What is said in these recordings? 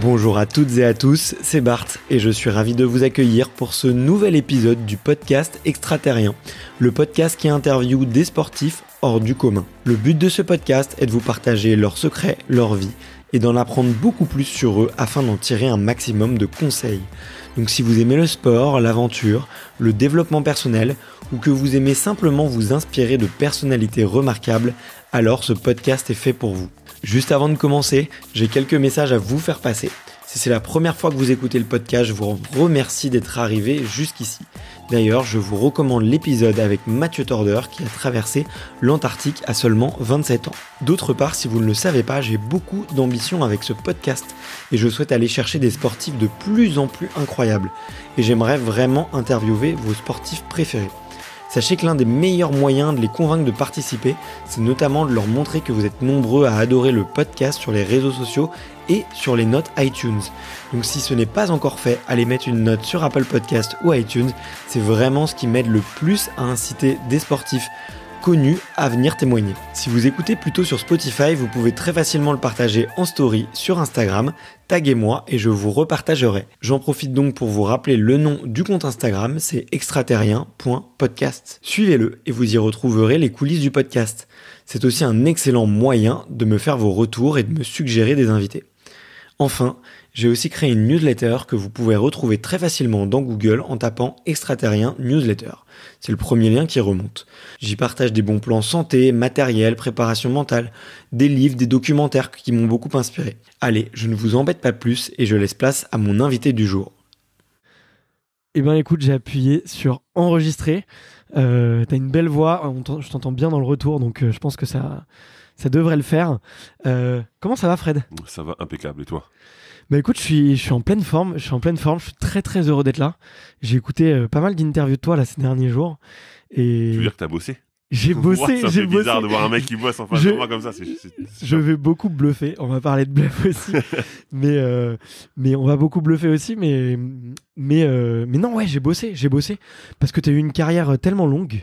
Bonjour à toutes et à tous, c'est Bart et je suis ravi de vous accueillir pour ce nouvel épisode du podcast Extraterrien, le podcast qui interviewe des sportifs hors du commun. Le but de ce podcast est de vous partager leurs secrets, leur vie et d'en apprendre beaucoup plus sur eux afin d'en tirer un maximum de conseils. Donc si vous aimez le sport, l'aventure, le développement personnel ou que vous aimez simplement vous inspirer de personnalités remarquables, alors ce podcast est fait pour vous. Juste avant de commencer, j'ai quelques messages à vous faire passer. Si c'est la première fois que vous écoutez le podcast, je vous remercie d'être arrivé jusqu'ici. D'ailleurs, je vous recommande l'épisode avec Mathieu Torder qui a traversé l'Antarctique à seulement 27 ans. D'autre part, si vous ne le savez pas, j'ai beaucoup d'ambition avec ce podcast et je souhaite aller chercher des sportifs de plus en plus incroyables. Et j'aimerais vraiment interviewer vos sportifs préférés. Sachez que l'un des meilleurs moyens de les convaincre de participer, c'est notamment de leur montrer que vous êtes nombreux à adorer le podcast sur les réseaux sociaux et sur les notes iTunes. Donc si ce n'est pas encore fait, allez mettre une note sur Apple Podcast ou iTunes, c'est vraiment ce qui m'aide le plus à inciter des sportifs connu à venir témoigner. Si vous écoutez plutôt sur Spotify, vous pouvez très facilement le partager en story sur Instagram, taguez-moi et je vous repartagerai. J'en profite donc pour vous rappeler le nom du compte Instagram, c'est extraterrien.podcast. Suivez-le et vous y retrouverez les coulisses du podcast. C'est aussi un excellent moyen de me faire vos retours et de me suggérer des invités. Enfin, j'ai aussi créé une newsletter que vous pouvez retrouver très facilement dans Google en tapant extraterrien newsletter. C'est le premier lien qui remonte. J'y partage des bons plans santé, matériel, préparation mentale, des livres, des documentaires qui m'ont beaucoup inspiré. Allez, je ne vous embête pas plus et je laisse place à mon invité du jour. Eh bien écoute, j'ai appuyé sur enregistrer. Tu euh, T'as une belle voix, hein, je t'entends bien dans le retour, donc euh, je pense que ça, ça devrait le faire. Euh, comment ça va Fred Ça va impeccable, et toi bah écoute, je suis, je suis en pleine forme, je suis en pleine forme, je suis très très heureux d'être là. J'ai écouté euh, pas mal d'interviews de toi là ces derniers jours. Et... Tu veux dire que t'as bossé j'ai bossé, j'ai bossé. C'est bizarre de voir un mec qui bosse en face je, de moi comme ça. je vais beaucoup bluffer. On va parler de bluff aussi, mais euh, mais on va beaucoup bluffer aussi. Mais mais euh, mais non ouais, j'ai bossé, j'ai bossé parce que t'as eu une carrière tellement longue.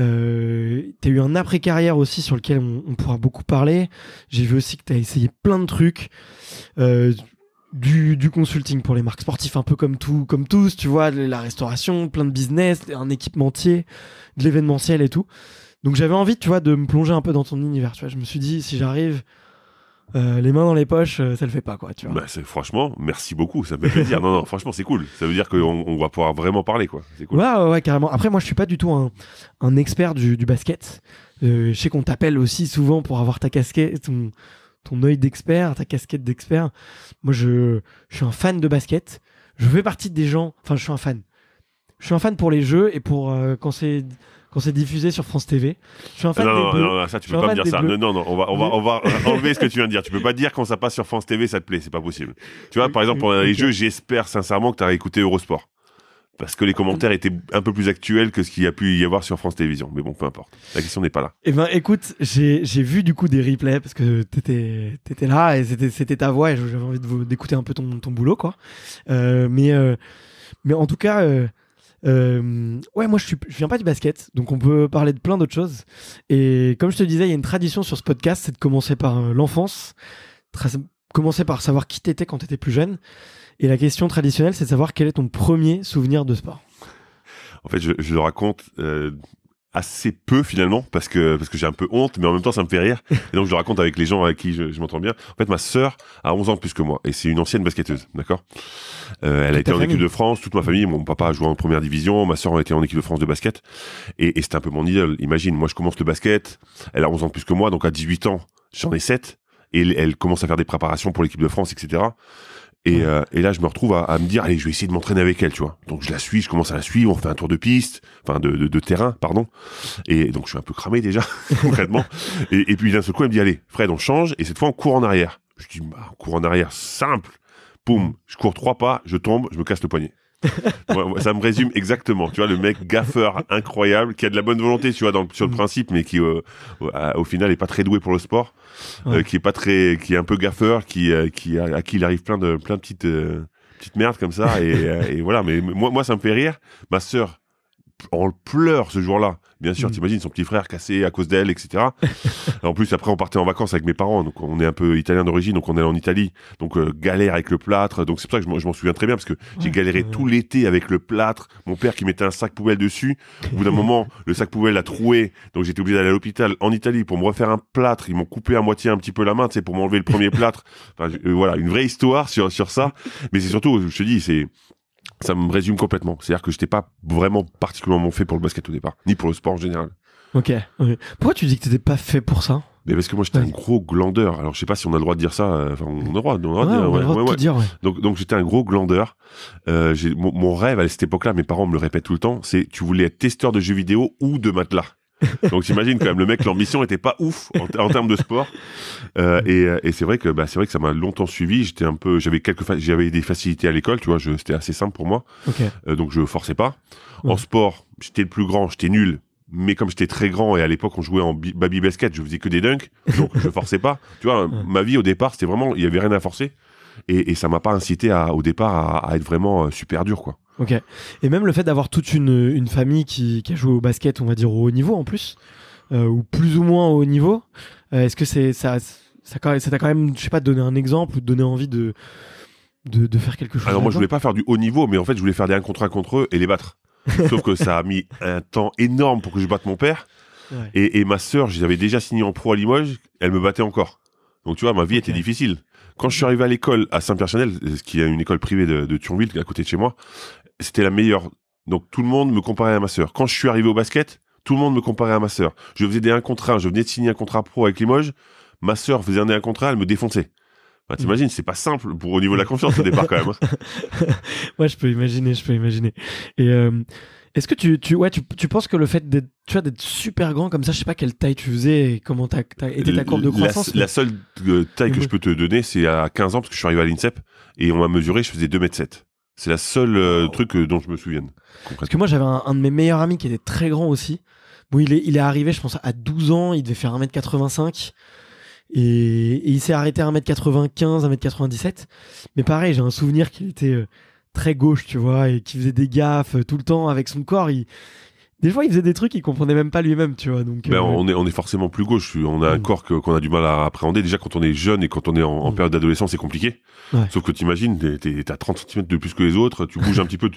Euh, t'as eu un après carrière aussi sur lequel on, on pourra beaucoup parler. J'ai vu aussi que t'as essayé plein de trucs du, consulting pour les marques sportives, un peu comme tout, comme tous, tu vois, la restauration, plein de business, un équipementier, de l'événementiel et tout. Donc j'avais envie, tu vois, de me plonger un peu dans ton univers. Tu vois, je me suis dit, si j'arrive euh, les mains dans les poches, euh, ça le fait pas, quoi. Tu vois. Bah, franchement, merci beaucoup, ça me fait plaisir. non, non, franchement, c'est cool. Ça veut dire qu'on on va pouvoir vraiment parler, quoi. C'est cool. Ouais, ouais, carrément. Après, moi, je suis pas du tout un, expert du, basket. Euh, je sais qu'on t'appelle aussi souvent pour avoir ta casquette, ton, ton œil d'expert, ta casquette d'expert. Moi, je, suis un fan de basket. Je fais partie des gens. Enfin, je suis un fan. Je suis un fan pour les jeux et pour euh, quand c'est quand c'est diffusé sur France TV. Je suis non, non, non, ça tu peux pas me dire ça. Non, non, on va, enlever ce que tu viens de dire. Tu peux pas dire quand ça passe sur France TV, ça te plaît, c'est pas possible. Tu vois, par exemple, pour les jeux, j'espère sincèrement que tu as écouté Eurosport parce que les commentaires étaient un peu plus actuels que ce qu'il y a pu y avoir sur France Télévisions. Mais bon, peu importe. La question n'est pas là. Eh ben, écoute, j'ai vu du coup des replays parce que tu étais là et c'était ta voix et j'avais envie d'écouter un peu ton, ton boulot, quoi. Euh, mais, euh, mais en tout cas. Euh, ouais, moi je, suis, je viens pas du basket, donc on peut parler de plein d'autres choses. Et comme je te disais, il y a une tradition sur ce podcast, c'est de commencer par l'enfance commencer par savoir qui t'étais quand t'étais plus jeune. Et la question traditionnelle, c'est de savoir quel est ton premier souvenir de sport. En fait, je, le raconte euh, assez peu finalement parce que parce que j'ai un peu honte, mais en même temps ça me fait rire. Et donc je le raconte avec les gens avec qui je, m'entends bien. En fait, ma sœur a 11 ans plus que moi et c'est une ancienne basketteuse, d'accord. Euh, elle a été en équipe de France, toute ma famille, mon papa a joué en première division, ma sœur a été en équipe de France de basket et, et c'était un peu mon idole. Imagine, moi je commence le basket, elle a 11 ans plus que moi, donc à 18 ans j'en ai 7 et elle commence à faire des préparations pour l'équipe de France, etc. Euh, et, là, je me retrouve à, me dire, allez, je vais essayer de m'entraîner avec elle, tu vois. Donc, je la suis, je commence à la suivre, on fait un tour de piste, enfin, de, terrain, pardon. Et donc, je suis un peu cramé déjà, concrètement. Et, puis, d'un seul coup, elle me dit, allez, Fred, on change, et cette fois, on court en arrière. Je dis, bah, on court en arrière, simple. poum je cours trois pas, je tombe, je me casse le poignet ça me résume exactement. Tu vois, le mec gaffeur incroyable qui a de la bonne volonté, tu vois, sur le mm. principe, mais qui euh, euh, au final est pas très doué pour le sport, euh, qui est pas très, qui est un peu gaffeur, qui, qui à, qui il arrive plein de plein petites petites merdes comme ça. Et, voilà. Mais moi, moi, ça me fait rire. Ma sœur on pleure ce jour-là. Bien sûr, mm. t'imagines son petit frère cassé à cause d'elle, etc. en plus, après, on partait en vacances avec mes parents, donc on est un peu italien d'origine, donc on est en Italie, donc euh, galère avec le plâtre. Donc c'est pour ça que je m'en souviens très bien parce que j'ai galéré tout l'été avec le plâtre. Mon père qui mettait un sac poubelle dessus. Au bout d'un moment, le sac poubelle a troué, donc j'ai j'étais obligé d'aller à l'hôpital en Italie pour me refaire un plâtre. Ils m'ont coupé à moitié un petit peu la main, c'est pour m'enlever le premier plâtre. Euh, voilà, une vraie histoire sur sur ça. Mais c'est surtout, je te dis, c'est ça me résume complètement. C'est-à-dire que je n'étais pas vraiment particulièrement fait pour le basket au départ, ni pour le sport en général. Ok. Pourquoi tu dis que tu n'étais pas fait pour ça mais parce que moi j'étais un gros glandeur. Alors je sais pas si on a le droit de dire ça. Euh, enfin, on a le droit. On a le droit de dire. Donc, donc j'étais un gros glandeur. Euh, mon, rêve à cette époque-là, mes parents me le répètent tout le temps, c'est tu voulais être testeur de jeux vidéo ou de matelas. Donc j'imagine quand même le mec, l'ambition n'était pas ouf en, termes de sport. Euh, euh, et, c'est vrai que bah, c'est vrai que ça m'a longtemps suivi. J'étais un peu, j'avais quelques, j'avais des facilités à l'école, tu vois. C'était assez simple pour moi, euh, donc je forçais pas. En sport, j'étais le plus grand, j'étais nul. Mais comme j'étais très grand et à l'époque on jouait en baby basket, je faisais que des dunks, donc je forçais pas. Tu vois, ma vie au départ c'était vraiment, il y avait rien à forcer et, et ça m'a pas incité au départ à, être vraiment euh, super dur quoi. Ok. Et même le fait d'avoir toute une, famille qui, a joué au basket, on va dire au haut niveau en plus, euh, ou plus ou moins au haut niveau, euh, est-ce que c'est ça, t'a quand même, je sais pas, donné un exemple ou donné envie de, faire quelque chose Alors moi je voulais pas faire du haut niveau, mais en fait je voulais faire des 1 contre 1 contre eux et les battre. Sauf que ça a mis un temps énorme pour que je batte mon père. Et, ma sœur, j'avais déjà signé en pro à Limoges, elle me battait encore. Donc tu vois, ma vie était difficile quand je suis arrivé à l'école à Saint-Pierre-Chanel, qui est une école privée de, Thionville, à côté de chez moi, c'était la meilleure. Donc tout le monde me comparait à ma sœur. Quand je suis arrivé au basket, tout le monde me comparait à ma sœur. Je faisais des 1 contre je venais de signer un contrat pro avec Limoges, ma sœur faisait un 1 contre elle me défonçait. Mm. T'imagines, c'est pas simple pour au niveau de la confiance au départ quand même. Hein. Moi, je peux imaginer, je peux imaginer. Et euh, est-ce que tu, tu, penses que le fait d'être, tu super grand comme ça, je sais pas quelle taille tu faisais et comment t'as, été était ta courbe de croissance La, seule euh, taille que je peux te donner, c'est à 15 ans, parce que je suis arrivé à l'INSEP et on m'a mesuré, je faisais 2m7. C'est la seule euh, truc euh, dont je me souviens. Parce que moi, j'avais un, de mes meilleurs amis qui était très grand aussi. Bon, il est, il est arrivé, je pense, à 12 ans, il devait faire 1m85. Et, et il s'est arrêté à 1m95, 1m97. Mais pareil, j'ai un souvenir qu'il était très gauche, tu vois, et qui faisait des gaffes euh, tout le temps avec son corps. Il... Des fois, il faisait des trucs qu'il comprenait même pas lui-même, tu vois. Donc, ben, euh, on, est, on est forcément plus gauche. On a un mm. corps qu'on a du mal à appréhender. Déjà, quand on est jeune et quand on est en, mm. période d'adolescence, c'est compliqué. Sauf que t'imagines, à 30 cm de plus que les autres, tu bouges un petit peu,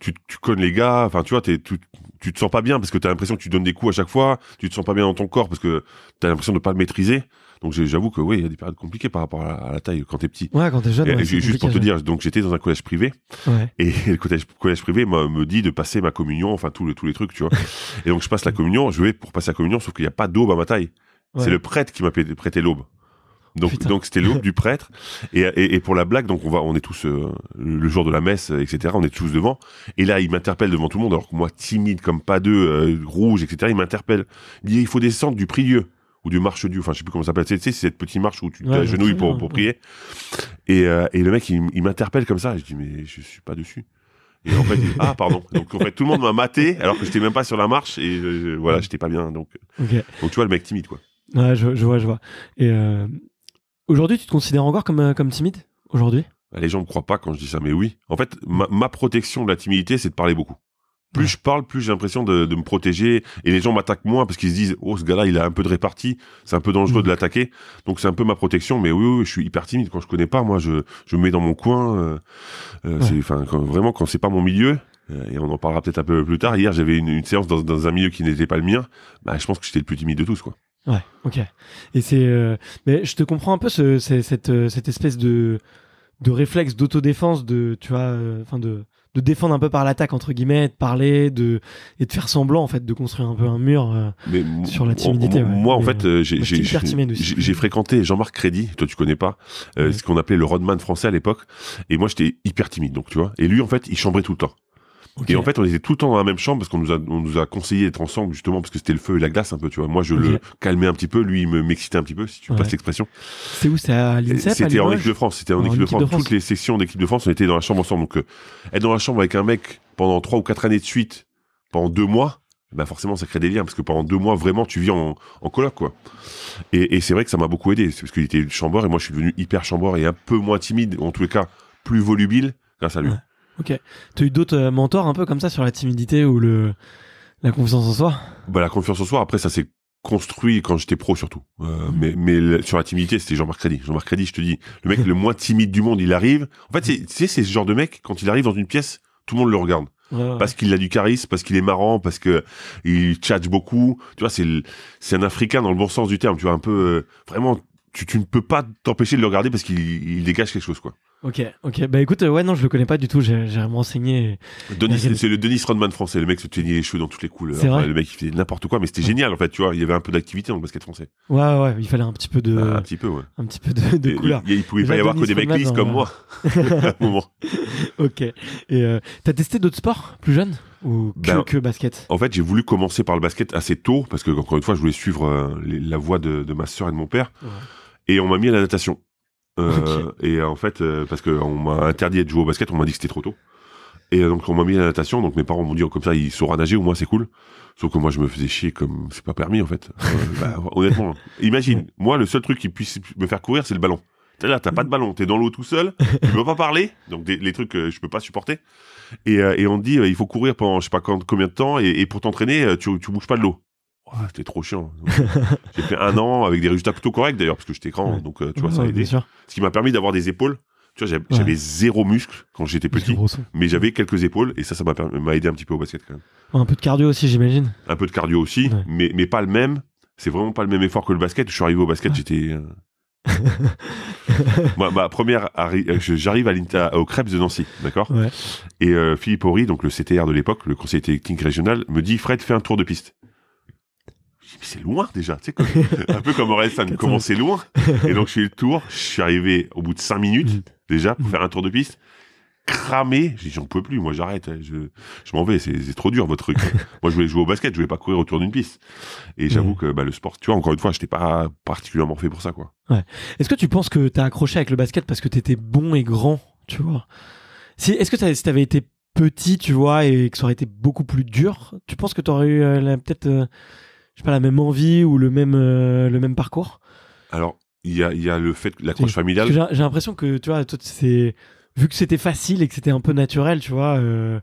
tu, connes les gars, enfin, tu vois, tu, tu te sens pas bien parce que t'as l'impression que tu donnes des coups à chaque fois, tu te sens pas bien dans ton corps parce que t'as l'impression de pas le maîtriser. Donc j'avoue que oui, il y a des périodes compliquées par rapport à la, taille quand t'es petit. Ouais, quand t'es jeune. juste pour te dire, donc j'étais dans un collège privé et le collège, privé me dit de passer ma communion, enfin tous les tous les trucs, tu vois. et donc je passe la communion, je vais pour passer la communion, sauf qu'il n'y a pas d'aube à ma taille. C'est le prêtre qui m'a prêté l'aube. Donc, donc c'était l'aube du prêtre. Et, et, pour la blague, donc on va, on est tous euh, le jour de la messe, etc. On est tous devant. Et là, il m'interpelle devant tout le monde, alors que moi, timide comme pas deux, euh, rouge, etc. Il m'interpelle. Il dit, il faut descendre du prie ou du marche-dieu, enfin je sais plus comment ça s'appelle, tu sais, c'est cette petite marche où tu t'agenouilles pour, prier. Euh, et, le mec, il, m'interpelle comme ça, et je dis, mais je suis pas dessus. Et en fait, ah pardon. Donc en fait, tout le monde m'a maté alors que j'étais même pas sur la marche et je, voilà, j'étais pas bien. Donc, euh, donc tu vois le mec timide quoi. Ouais, je, vois, je vois. Et euh, aujourd'hui, tu te considères encore comme comme timide aujourd'hui bah, Les gens me croient pas quand je dis ça, mais oui. En fait, ma protection de la timidité, c'est de parler beaucoup plus je parle, plus j'ai l'impression de, me protéger et les gens m'attaquent moins parce qu'ils se disent oh ce gars-là il a un peu de répartie, c'est un peu dangereux de mm. l'attaquer. Donc c'est un peu ma protection. Mais oui, je suis hyper timide quand je connais pas. Moi, je me mets dans mon coin. Euh, euh, enfin vraiment quand c'est pas mon milieu. Euh, et on en parlera peut-être un peu plus tard. Hier, j'avais une, séance dans, un milieu qui n'était pas le mien. Bah, je pense que j'étais le plus timide de tous, quoi. Ouais, ok. Et c'est, mais je te comprends un peu cette, espèce de, de réflexe d'autodéfense, de, tu vois, enfin de, de défendre un peu par l'attaque entre guillemets, de parler, de et de faire semblant en fait de construire un peu un mur euh, sur la timidité. Moi, en fait, euh, j'ai j'ai fréquenté Jean-Marc Crédit, toi tu connais pas, euh, ce qu'on appelait le Rodman français à l'époque, et moi j'étais hyper timide, donc tu vois. Et lui, en fait, il chambrait tout le temps. Et en fait, on était tout le temps dans la même chambre parce qu'on nous a, on nous a conseillé d'être ensemble justement parce que c'était le feu et la glace un peu, tu vois. Moi, je le calmais un petit peu, lui, il m'excitait un petit peu, si tu ouais. passes l'expression. C'est où, ça à C'était en équipe de France, c'était en, équipe, de, France. Toutes les sections d'équipe de France, on était dans la chambre ensemble. Donc, euh, être dans la chambre avec un mec pendant trois ou quatre années de suite, pendant deux mois, bah forcément, ça crée des liens parce que pendant deux mois, vraiment, tu vis en, en coloc, quoi. Et, c'est vrai que ça m'a beaucoup aidé. parce qu'il était chambreur et moi, je suis devenu hyper chambreur et un peu moins timide, en tous les cas, plus volubile grâce à lui. Ok. Tu as eu d'autres euh, mentors un peu comme ça sur la timidité ou le la confiance en soi Bah la confiance en soi. Après ça s'est construit quand j'étais pro surtout. Euh, mhm. Mais, sur la timidité, c'était Jean-Marc Crédit. Jean-Marc je te dis, le mec le moins timide du monde, il arrive. En fait, c'est, mhm. tu sais, c'est ce genre de mec, quand il arrive dans une pièce, tout le monde le regarde. parce qu'il a du charisme, parce qu'il est marrant, parce que il tchatche beaucoup. Tu vois, c'est, c'est un Africain dans le bon sens du terme. Tu vois, un peu, euh, vraiment, tu, tu ne peux pas t'empêcher de le regarder parce qu'il dégage quelque chose, quoi. Ok, ok. Bah écoute, euh, ouais, non, je le connais pas du tout. J'ai renseigné. Denis, c'est le Denis Rodman français, le mec se tenait les cheveux dans toutes les couleurs. le mec, il faisait n'importe quoi, mais c'était génial en fait, tu vois. Il y avait un peu d'activité dans le basket français. Ouais, ouais, il fallait un petit peu de. Bah, un petit peu, ouais. Un peu de, couleur. Il, il, pouvait pas y avoir que des mecs lisses hein, comme moi. moment. Ok. Et tu euh, t'as testé d'autres sports plus jeunes ou ben, que, basket En fait, j'ai voulu commencer par le basket assez tôt parce que, encore une fois, je voulais suivre euh, la voie de, ma soeur et de mon père. Et on m'a mis à la natation. Euh, et euh, en fait, euh, parce qu'on m'a interdit de jouer au basket, on m'a dit que c'était trop tôt. Et donc on m'a mis à la natation, donc mes parents m'ont dit oh, comme ça, ils sauront nager, au moins c'est cool. Sauf que moi je me faisais chier comme c'est pas permis en fait. bah, honnêtement, imagine, moi le seul truc qui puisse me faire courir c'est le ballon. là, t'as pas de ballon, t'es dans l'eau tout seul, tu peux pas parler, donc des, les trucs que je peux pas supporter. Et, on dit il faut courir pendant je sais pas combien de temps, et, pour t'entraîner tu, tu bouges pas de l'eau. Ah, c'était trop chiant. j'ai fait un an avec des résultats plutôt corrects d'ailleurs, parce que j'étais grand, donc euh, tu vois, ça a aidé. Ce qui m'a permis d'avoir des épaules. Tu vois, j'avais zéro muscle quand j'étais petit, mais j'avais quelques épaules et ça, ça m'a aidé un petit peu au basket quand même. Un peu de cardio aussi, j'imagine. Un peu de cardio aussi, mais, pas le même. C'est vraiment pas le même effort que le basket. Je suis arrivé au basket, j'étais. Euh, ma première, euh, j'arrive au Crêpes de Nancy, d'accord Et Philippe Horry, donc le CTR de l'époque, le conseiller technique régional, me dit Fred, fais un tour de piste c'est loin déjà, tu sais, comme, un peu comme ça comment c'est loin. Et donc, j'ai eu le tour, je suis arrivé au bout de 5 minutes, mm. déjà, pour mm. faire un tour de piste, cramé. J'ai dit, j'en peux plus, moi j'arrête, je, je m'en vais, c'est trop dur votre truc. moi, je voulais jouer au basket, je voulais pas courir autour d'une piste. Et j'avoue que bah, le sport, tu vois, encore une fois, je n'étais pas particulièrement fait pour ça, quoi. Ouais. Est-ce que tu penses que tu as accroché avec le basket parce que tu étais bon et grand, tu vois si, Est-ce que si tu avais été petit, tu vois, et que ça aurait été beaucoup plus dur, tu penses que tu aurais eu euh, peut-être. Euh, je sais pas la même envie ou le même euh, le même parcours Alors il y a, y a, le fait la l'accroche familiale. J'ai l'impression que tu vois c'est vu que c'était facile et que c'était un peu naturel tu vois. Euh,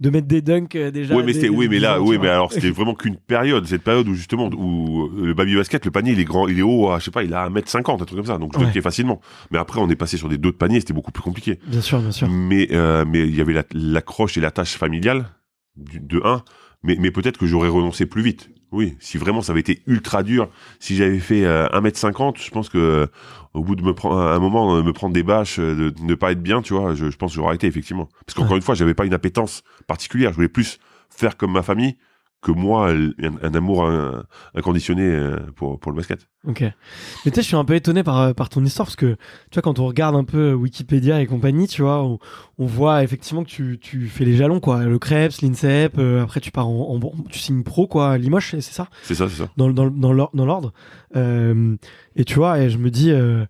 de mettre des dunks euh, déjà. Oui, mais, oui, mais là, oui, mais alors c'était vraiment qu'une période, cette période où justement, où le baby basket, le panier, il est grand, il est haut à, je sais pas, il a 1m50, un truc comme ça, donc je ouais. facilement. Mais après, on est passé sur des d'autres paniers, c'était beaucoup plus compliqué. Bien sûr, bien sûr. Mais, mais il y avait l'accroche et la tâche familiale, de 1, mais, mais peut-être que j'aurais renoncé plus vite. Oui, si vraiment ça avait été ultra dur, si j'avais fait 1m50, euh, je pense que euh, au bout de me prendre un moment euh, me prendre des bâches, de, ne pas être bien, tu vois, je, pense que j'aurais été effectivement. Parce qu'encore une fois, j'avais pas une appétence particulière, je voulais plus faire comme ma famille que moi un, amour inconditionné euh, pour, pour le basket. Ok. Mais tu sais je suis un peu étonné par, euh, par ton histoire parce que tu vois, quand on regarde un peu euh, Wikipédia et compagnie, tu vois, on, voit effectivement que tu, tu, fais les jalons, quoi. Le Krebs, l'INSEP, après tu pars en, bon Tu signes pro, quoi, Limoges, c'est ça C'est ça, c'est ça. Dans, dans, dans l'ordre. et tu vois, et je me dis. Euh,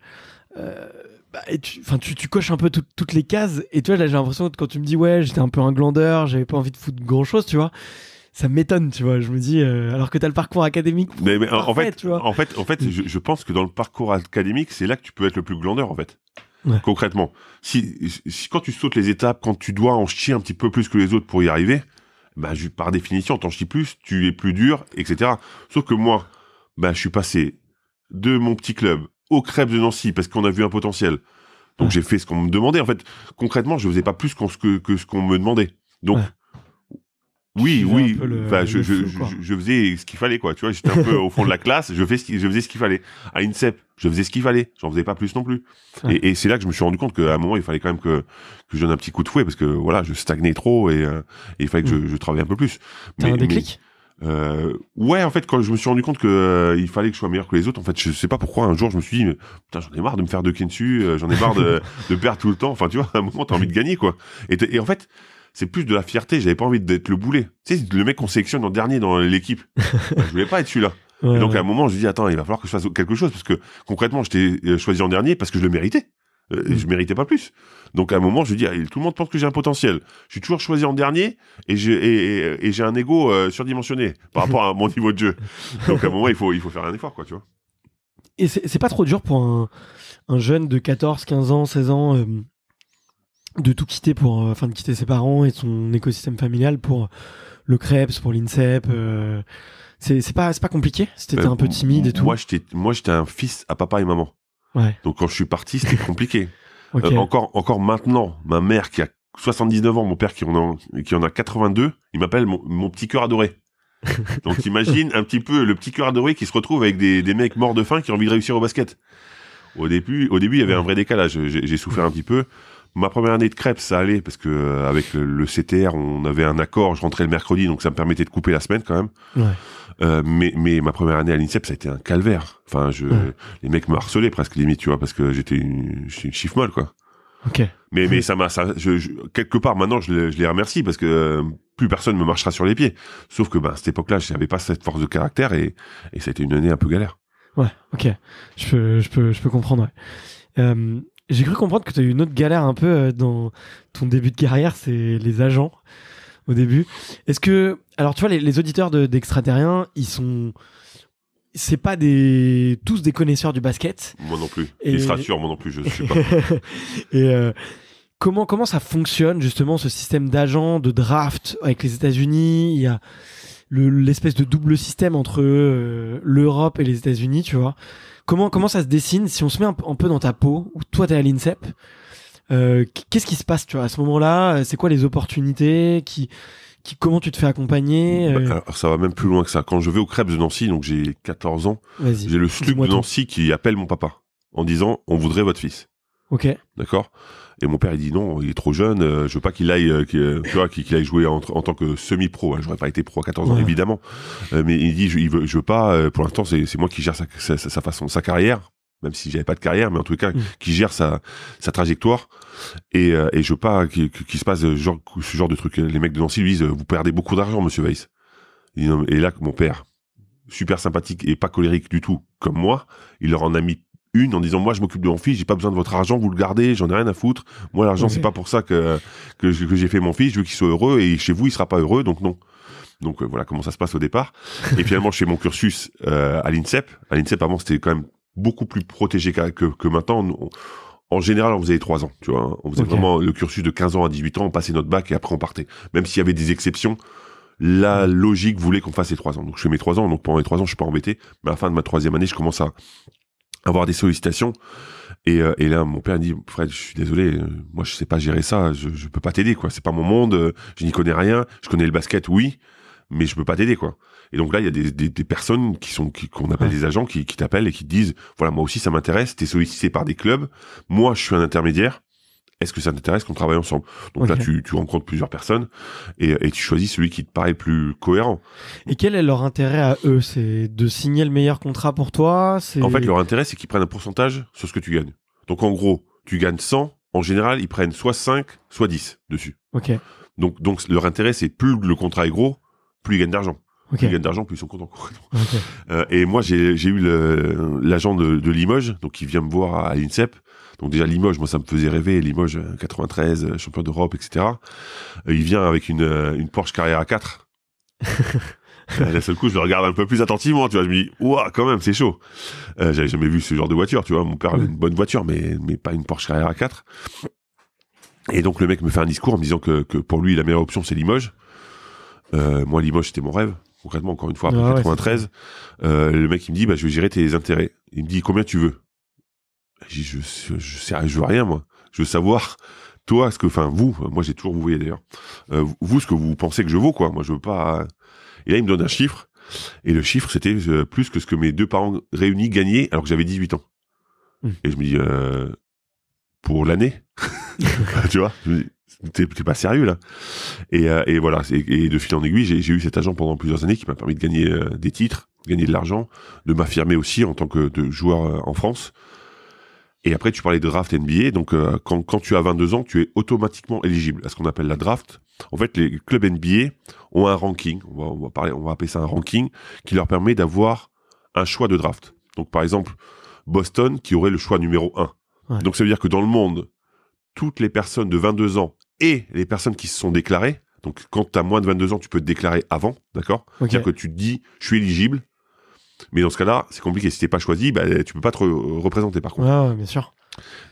bah, et tu, tu, coches un peu toutes les cases. Et tu vois, là, j'ai l'impression que quand tu me dis, ouais, j'étais un peu un glandeur, j'avais pas envie de foutre grand chose, tu vois ça m'étonne, tu vois. Je me dis, euh, alors que tu as le parcours académique. Mais, en, fait, en fait, en fait, je, pense que dans le parcours académique, c'est là que tu peux être le plus glandeur, en fait. Concrètement, si, quand tu sautes les étapes, quand tu dois en chier un petit peu plus que les autres pour y arriver, bah, par définition, t'en chies plus, tu es plus dur, etc. Sauf que moi, bah, je suis passé de mon petit club au crêpes de Nancy parce qu'on a vu un potentiel. Donc j'ai fait ce qu'on me demandait. En fait, concrètement, je faisais pas plus que, ce qu'on me demandait. Donc oui, oui. je, je, je, faisais ce qu'il fallait, quoi. Tu vois, j'étais un peu au fond de la classe. Je, fais je faisais ce qu'il fallait. À INSEP, je faisais ce qu'il fallait. J'en faisais pas plus non plus. Et, c'est là que je me suis rendu compte qu'à un moment, il fallait quand même que, que je donne un petit coup de fouet parce que voilà, je stagnais trop et, euh, il fallait que je, mm. je, travaille un peu plus. T'as un déclic euh, ouais, en fait, quand je me suis rendu compte que euh, il fallait que je sois meilleur que les autres, en fait, je sais pas pourquoi. Un jour, je me suis dit, putain, j'en ai marre de me faire de dessus. Euh, j'en ai marre de, de, perdre tout le temps. Enfin, tu vois, à un moment, t'as envie de gagner, quoi. et en fait, c'est plus de la fierté. J'avais pas envie d'être le boulet. Tu sais, le mec qu'on sélectionne en dernier dans l'équipe. Bah, je voulais pas être celui-là. donc, à un moment, je dis, attends, il va falloir que je fasse quelque chose parce que concrètement, je t'ai euh, choisi en dernier parce que je le méritais. Euh, mm. Je méritais pas plus. Donc à un moment, je dis, tout le monde pense que j'ai un potentiel. Je suis toujours choisi en dernier et j'ai un ego euh, surdimensionné par rapport à mon niveau de jeu. Donc à un moment, il faut, il faut faire un effort, quoi, tu vois. Et c'est pas trop dur pour un, jeune de 14, 15 ans, 16 ans de tout quitter pour, euh, enfin, de quitter ses parents et son écosystème familial pour euh, le Krebs, pour l'INSEP. Euh, c'est pas, pas compliqué C'était ben, un peu timide et tout Moi, j'étais un fils à papa et maman. Ouais. Donc, quand je suis parti, c'était compliqué. encore, encore maintenant, ma mère qui a 79 ans, mon père qui en a, qui en a 82, il m'appelle mon, petit cœur adoré. Donc, imagine un petit peu le petit cœur adoré qui se retrouve avec des, des mecs morts de faim qui ont envie de réussir au basket. Au début, au début, il y avait un vrai décalage. J'ai souffert un petit peu. Ma première année de crêpes, ça allait, parce que euh, avec le, CTR, on avait un accord, je rentrais le mercredi, donc ça me permettait de couper la semaine quand même. Euh, mais, ma première année à l'INSEP, ça a été un calvaire. Enfin, je, les mecs me harcelaient presque limite, tu vois, parce que j'étais une, chiffre molle, quoi. Mais, mais ça m'a, quelque part, maintenant, je, les remercie parce que euh, plus personne ne me marchera sur les pieds. Sauf que, ben, à cette époque-là, je n'avais pas cette force de caractère et, et ça a été une année un peu galère. Ouais, ok. Je peux, je peux, je peux comprendre. Euh, j'ai cru comprendre que tu as eu une autre galère un peu euh, dans ton début de carrière, c'est les agents au début. Est-ce que. Alors, tu vois, les, auditeurs d'extraterriens, ils sont. C'est pas des tous des connaisseurs du basket. Moi non plus. Ils se rassurent, moi non plus, je suis pas. Et euh, comment comment ça fonctionne justement ce système d'agents de draft avec les États-Unis Il y a l'espèce de double système entre euh, l'Europe et les États-Unis, tu vois. Comment, ça se dessine Si on se met un, peu dans ta peau, où toi, t'es à l'INSEP, euh, qu'est-ce qui se passe, tu vois, à ce moment-là euh, C'est quoi les opportunités qui, qui, comment tu te fais accompagner bah, euh? alors, Ça va même plus loin que ça. Quand je vais au crêpes de Nancy, donc j'ai 14 ans, j'ai le SLUC de Nancy qui appelle mon papa en disant on voudrait votre fils. Ok. D'accord et mon père, il dit non, il est trop jeune, euh, je veux pas qu'il aille, euh, euh, aille jouer en, en tant que semi-pro. Hein, j'aurais pas été pro à 14 ans, évidemment. mais il dit, je, je veux pas, pour l'instant, c'est, moi qui gère sa, façon, sa carrière, même si j'avais pas de carrière, mais en tout cas, mm. qui gère sa, sa trajectoire. Et, je veux pas qu'il, se passe genre, ce genre de truc. Les mecs de Nancy lui disent, vous perdez beaucoup d'argent, monsieur Weiss. Et là, mon père, super sympathique et pas colérique du tout, comme moi, il leur en a mis une en disant moi je m'occupe de mon fils, j'ai pas besoin de votre argent, vous le gardez, j'en ai rien à foutre. Moi l'argent c'est pas pour ça que que, j'ai fait mon fils, je veux qu'il soit heureux et chez vous il sera pas heureux donc non. Donc euh, voilà comment ça se passe au départ. Et finalement chez mon cursus euh, à l'INSEP. À l'INSEP avant c'était quand même beaucoup plus protégé que, maintenant. en général, on faisait trois ans, tu vois. Hein. On faisait vraiment le cursus de 15 ans à 18 ans, on passait notre bac et après on partait. Même s'il y avait des exceptions, la logique voulait qu'on fasse les trois ans. Donc je fais mes trois ans, donc pendant les trois ans, je suis pas embêté. Mais à la fin de ma troisième année, je commence à, avoir des sollicitations. Et, euh, là, mon père dit, Fred, je suis désolé, euh, moi je sais pas gérer ça, je, ne peux pas t'aider, quoi. C'est pas mon monde, euh, je n'y connais rien. Je connais le basket, oui, mais je peux pas t'aider, quoi. Et donc là, il y a des, personnes qui sont qu'on appelle des agents qui, qui t'appellent et qui disent, voilà, moi aussi ça m'intéresse. T'es sollicité par des clubs, moi je suis un intermédiaire est-ce que ça t'intéresse qu'on travaille ensemble Donc là, tu, rencontres plusieurs personnes et, tu choisis celui qui te paraît plus cohérent. Et quel est leur intérêt à eux C'est de signer le meilleur contrat pour toi En fait, leur intérêt, c'est qu'ils prennent un pourcentage sur ce que tu gagnes. Donc en gros, tu gagnes 100, en général, ils prennent soit 5, soit 10 dessus. Ok. Donc, donc leur intérêt, c'est plus le contrat est gros, plus ils gagnent d'argent. Ils gagnent d'argent, puis ils sont contents. Euh, et moi, j'ai, eu l'agent de, Limoges, donc qui vient me voir à l'INSEP. Donc déjà Limoges, moi ça me faisait rêver. Limoges 93, euh, euh, champion d'Europe, etc. il vient avec une, une Porsche Carrera 4. D'un seul coup, je le regarde un peu plus attentivement, tu vois. Je me dis, ouah, quand même, c'est chaud. j'avais jamais vu ce genre de voiture, tu vois. Mon père avait une bonne voiture, mais, mais pas une Porsche Carrera 4. Et donc, le mec me fait un discours en me disant que, que pour lui, la meilleure option, c'est Limoges. moi, Limoges, c'était mon rêve concrètement, encore une fois, après 93, euh, le mec, il me dit, bah, je vais gérer tes intérêts. Il me dit, combien tu veux? Je, je, je, sais, veux rien, moi. Je veux savoir, toi, ce que, enfin, vous, moi, j'ai toujours vous voyez d'ailleurs, euh, vous, ce que vous pensez que je vaux, quoi. Moi, je veux pas. Et là, il me donne un chiffre. Et le chiffre, c'était euh, plus que ce que mes deux parents réunis gagnaient alors que j'avais 18 ans. Mmh. Et je me dis, pour l'année? tu vois? t'es pas sérieux là et, euh, voilà et, de fil en aiguille j'ai, eu cet agent pendant plusieurs années qui m'a permis de gagner euh, des titres gagner de l'argent de m'affirmer aussi en tant que de joueur euh, en France et après tu parlais de draft NBA donc quand, tu as 22 ans tu es automatiquement éligible à ce qu'on appelle la draft en fait les clubs NBA ont un ranking on va, parler on va appeler ça un ranking qui leur permet d'avoir un choix de draft donc par exemple Boston qui aurait le choix numéro 1 donc ça veut dire que dans le monde toutes les personnes de 22 ans et les personnes qui se sont déclarées. Donc, quand tu as moins de 22 ans, tu peux te déclarer avant, d'accord C'est-à-dire que tu te dis, je suis éligible. Mais dans ce cas-là, c'est compliqué. Si t'es pas choisi, tu bah, tu peux pas te euh, représenter, par contre. Ah, bien sûr.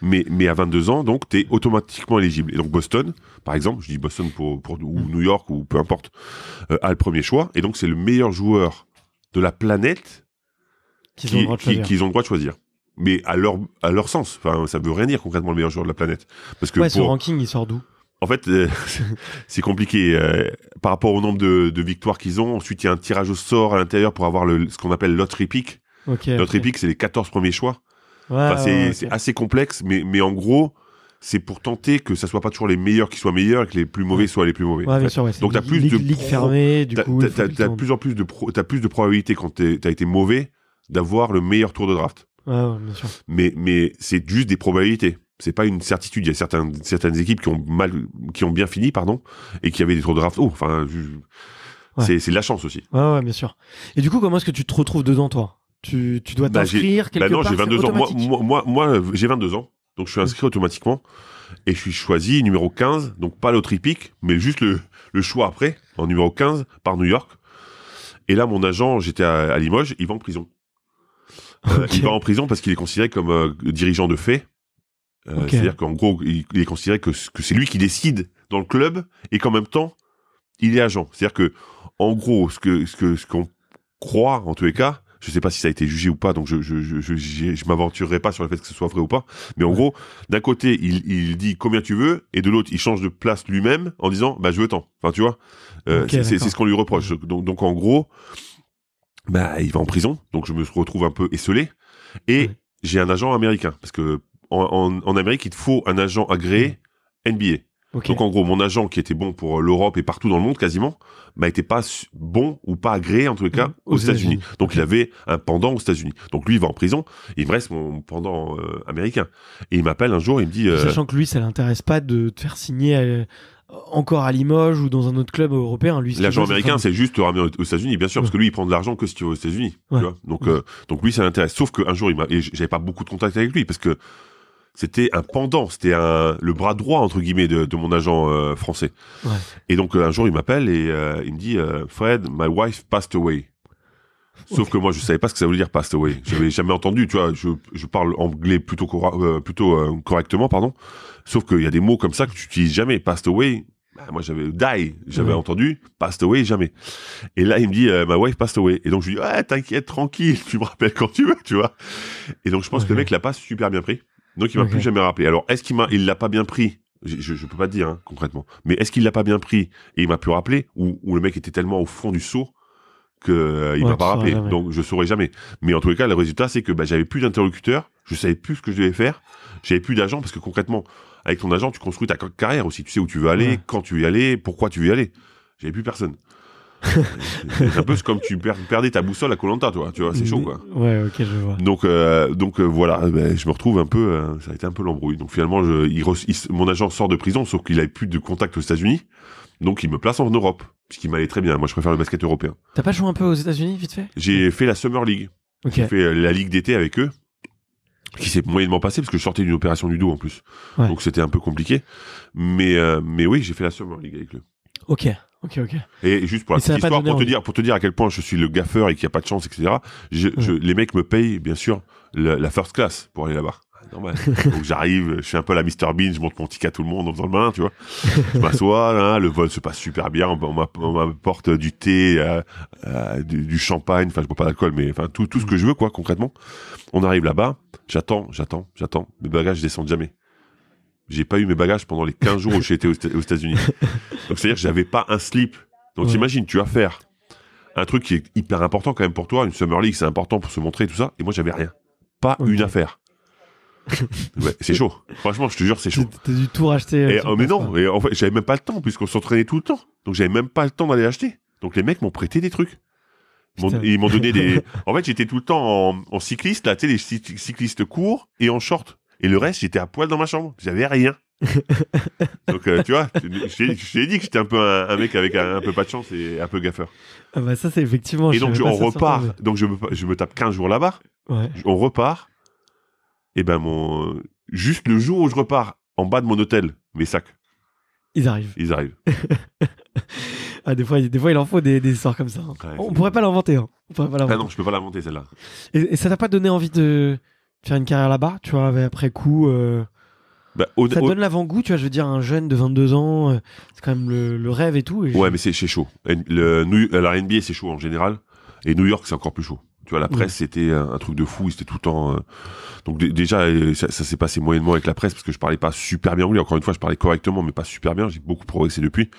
Mais, mais à 22 ans, donc, tu es automatiquement éligible. Et donc, Boston, par exemple, je dis Boston pour, ou mm. New York ou peu importe, euh, a le premier choix. Et donc, c'est le meilleur joueur de la planète qu'ils qui, ont le droit de choisir mais à leur, à leur sens. Enfin, ça veut rien dire concrètement le meilleur joueur de la planète. Parce que ouais, ce ranking, il sort d'où En fait, euh, c'est compliqué. Euh, par rapport au nombre de, victoires qu'ils ont, ensuite, il y a un tirage au sort à l'intérieur pour avoir le, ce qu'on appelle l'autre épique. L'autre épique, c'est les 14 premiers choix. c'est assez complexe, mais, mais en gros, c'est pour tenter que ça soit pas toujours les meilleurs qui soient meilleurs et que les plus mauvais soient les plus mauvais. Donc t'as plus de ligue fermée, du as, plus en plus de as plus de probabilité quand as été mauvais d'avoir le meilleur tour de draft. Mais, mais c'est juste des probabilités. C'est pas une certitude. Il y a certaines, équipes qui ont, mal, qui ont bien fini, pardon, et qui avaient des trop de draft. enfin, c'est de la chance aussi. ouais, bien sûr. Et du coup, comment est-ce que tu te retrouves dedans, toi tu, dois bah, t'inscrire bah non, j'ai 22 ans. Moi, moi, j'ai 22 ans. Donc, je suis inscrit automatiquement. Et je suis choisi numéro 15. Donc, pas l'autre hippique, mais juste le, choix après, en numéro 15, par New York. Et là, mon agent, j'étais à, à, Limoges, il va en prison. Euh, il va en prison parce qu'il est considéré comme euh, dirigeant de fait. Euh, c'est-à-dire qu'en gros, il, est considéré que, c'est lui qui décide dans le club et qu'en même temps, il est agent. C'est-à-dire que, en gros, ce que ce qu'on croit en tous les cas, je ne sais pas si ça a été jugé ou pas, donc je je m'aventurerai pas sur le fait que ce soit vrai ou pas. Mais en gros, d'un côté, il, dit combien tu veux, et de l'autre, il change de place lui-même en disant bah je veux tant. Enfin, tu vois, c'est ce qu'on lui reproche. Donc donc en gros, bah, il va en prison, donc je me retrouve un peu esselé. Et j'ai un agent américain, parce que en, Amérique, il faut un agent agréé NBA. Donc en gros, mon agent qui était bon pour euh, l'Europe et partout dans le monde quasiment, bah été pas bon ou pas agréé en tous les cas aux, États-Unis. Donc il avait un pendant aux États-Unis. Donc lui il va en prison, et il me reste mon pendant euh, américain. Et il m'appelle un jour, il me dit euh, sachant que lui ça l'intéresse pas de te faire signer encore à Limoges ou dans un autre club européen. L'agent américain, c'est juste ramener aux États-Unis, bien sûr, parce que lui, il prend de l'argent que si tu vas aux États-Unis. donc, euh, donc lui, ça l'intéresse. Sauf qu'un jour, j'avais pas beaucoup de contact avec lui parce que c'était un pendant, c'était le bras droit entre guillemets de, mon agent euh, français. Et donc un jour, il m'appelle et euh, il me dit, Fred, my wife passed away. Sauf que moi, je savais pas ce que ça voulait dire passed away. J'avais jamais entendu, tu vois. Je, je parle anglais plutôt, euh, plutôt euh, correctement, pardon. Sauf qu'il y a des mots comme ça que tu utilises jamais. Passed away. Bah, moi, j'avais die. J'avais entendu passed away jamais. Et là, il me dit, euh, ma wife passed away. Et donc, je lui dis, t'inquiète, tranquille. Tu me rappelles quand tu veux, tu vois. Et donc, je pense que le mec l'a pas super bien pris. Donc, il m'a plus jamais rappelé. Alors, est-ce qu'il m'a, il l'a pas bien pris? je, je peux pas te dire hein, concrètement, mais est-ce qu'il l'a pas bien pris et il m'a pu rappeler ou, le mec était tellement au fond du saut qu'il euh, ne pas rappelé, Donc je saurais jamais. Mais en tous les cas, le résultat, c'est que bah, j'avais plus d'interlocuteurs, je savais plus ce que je devais faire, j'avais plus d'agent parce que concrètement, avec ton agent, tu construis ta carrière aussi. Tu sais où tu veux aller, quand tu veux y aller, pourquoi tu veux y aller. J'avais plus personne. c'est un peu comme tu perdais ta boussole à Colanta, toi. Hein. Tu vois, c'est chaud, quoi. Ouais, ok, je vois. Donc, euh, donc euh, voilà, eh ben, je me retrouve un peu. ça a été un peu l'embrouille. Donc finalement, je, mon agent sort de prison, sauf qu'il n'avait plus de contact aux États-Unis. Donc il me place en Europe ce qui m'allait très bien. Moi, je préfère le basket européen. T'as pas joué un peu aux États-Unis, vite fait J'ai fait la Summer League. J'ai fait euh, la Ligue d'été avec eux, qui s'est moyennement passé parce que je sortais d'une opération du dos en plus. Donc c'était un peu compliqué. Mais, euh, mais oui, j'ai fait la Summer League avec eux. Ok. Ok, ok. Et juste pour la petite histoire, pour te, dire, pour te dire à quel point je suis le gaffeur et qu'il n'y a pas de chance, etc., les mecs me payent, bien sûr, la first class pour aller là-bas normal. Donc j'arrive, je suis un peu la Mr Bean, je monte mon ticket à tout le monde en faisant le malin, tu vois. Je m'assois, le vol se passe super bien, on, m'apporte du thé, euh, euh, du, champagne, enfin je bois pas d'alcool, mais enfin tout, tout ce que je veux quoi concrètement. On arrive là-bas, j'attends, j'attends, j'attends, mes bagages descendent jamais. J'ai pas eu mes bagages pendant les 15 jours où j'étais aux, aux États-Unis. Donc c'est-à-dire que j'avais pas un slip. Donc imagine, tu vas faire un truc qui est hyper important quand même pour toi, une Summer League, c'est important pour se montrer et tout ça, et moi j'avais rien. Pas une affaire ouais, c'est chaud. Franchement, je te jure, c'est chaud. T'as dû tout racheter. Euh, euh, mais non, en fait, j'avais même pas le temps, puisqu'on s'entraînait tout le temps. Donc, j'avais même pas le temps d'aller acheter. Donc, les mecs m'ont prêté des trucs. Ils m'ont donné des. En fait, j'étais tout le temps en, cycliste, là, tu sais, les cyclistes courts et en short. Et le reste, j'étais à poil dans ma chambre. J'avais rien. Donc, euh, tu vois, je t'ai dit que j'étais un peu un, mec avec un, peu pas de chance et un peu gaffeur. Ah bah ça, c'est effectivement. Et donc, on repart. Donc, je me, je me tape 15 jours là-bas. Ouais. On repart et eh ben mon juste le jour où je repars en bas de mon hôtel, mes sacs. Ils arrivent. Ils arrivent. ah, des fois, des fois, il en faut des, des histoires comme ça. Hein. Hein. on, pourrait pas l'inventer. pourrait pas l'inventer. non, je peux pas l'inventer celle-là. Et, ça t'a pas donné envie de faire une carrière là-bas, tu vois, après coup euh? bah, ça donne l'avant-goût, tu vois, je veux dire, un jeune de 22 ans, euh, c'est quand même le, rêve et tout. ouais, mais c'est chaud. le, la NBA, c'est chaud en général. Et New York, c'est encore plus chaud. Tu vois, la mm. presse, c'était un, truc de fou. C'était tout le temps. Euh, donc déjà, euh, ça, s'est passé moyennement avec la presse parce que je parlais pas super bien anglais. Encore une fois, je parlais correctement, mais pas super bien. J'ai beaucoup progressé depuis.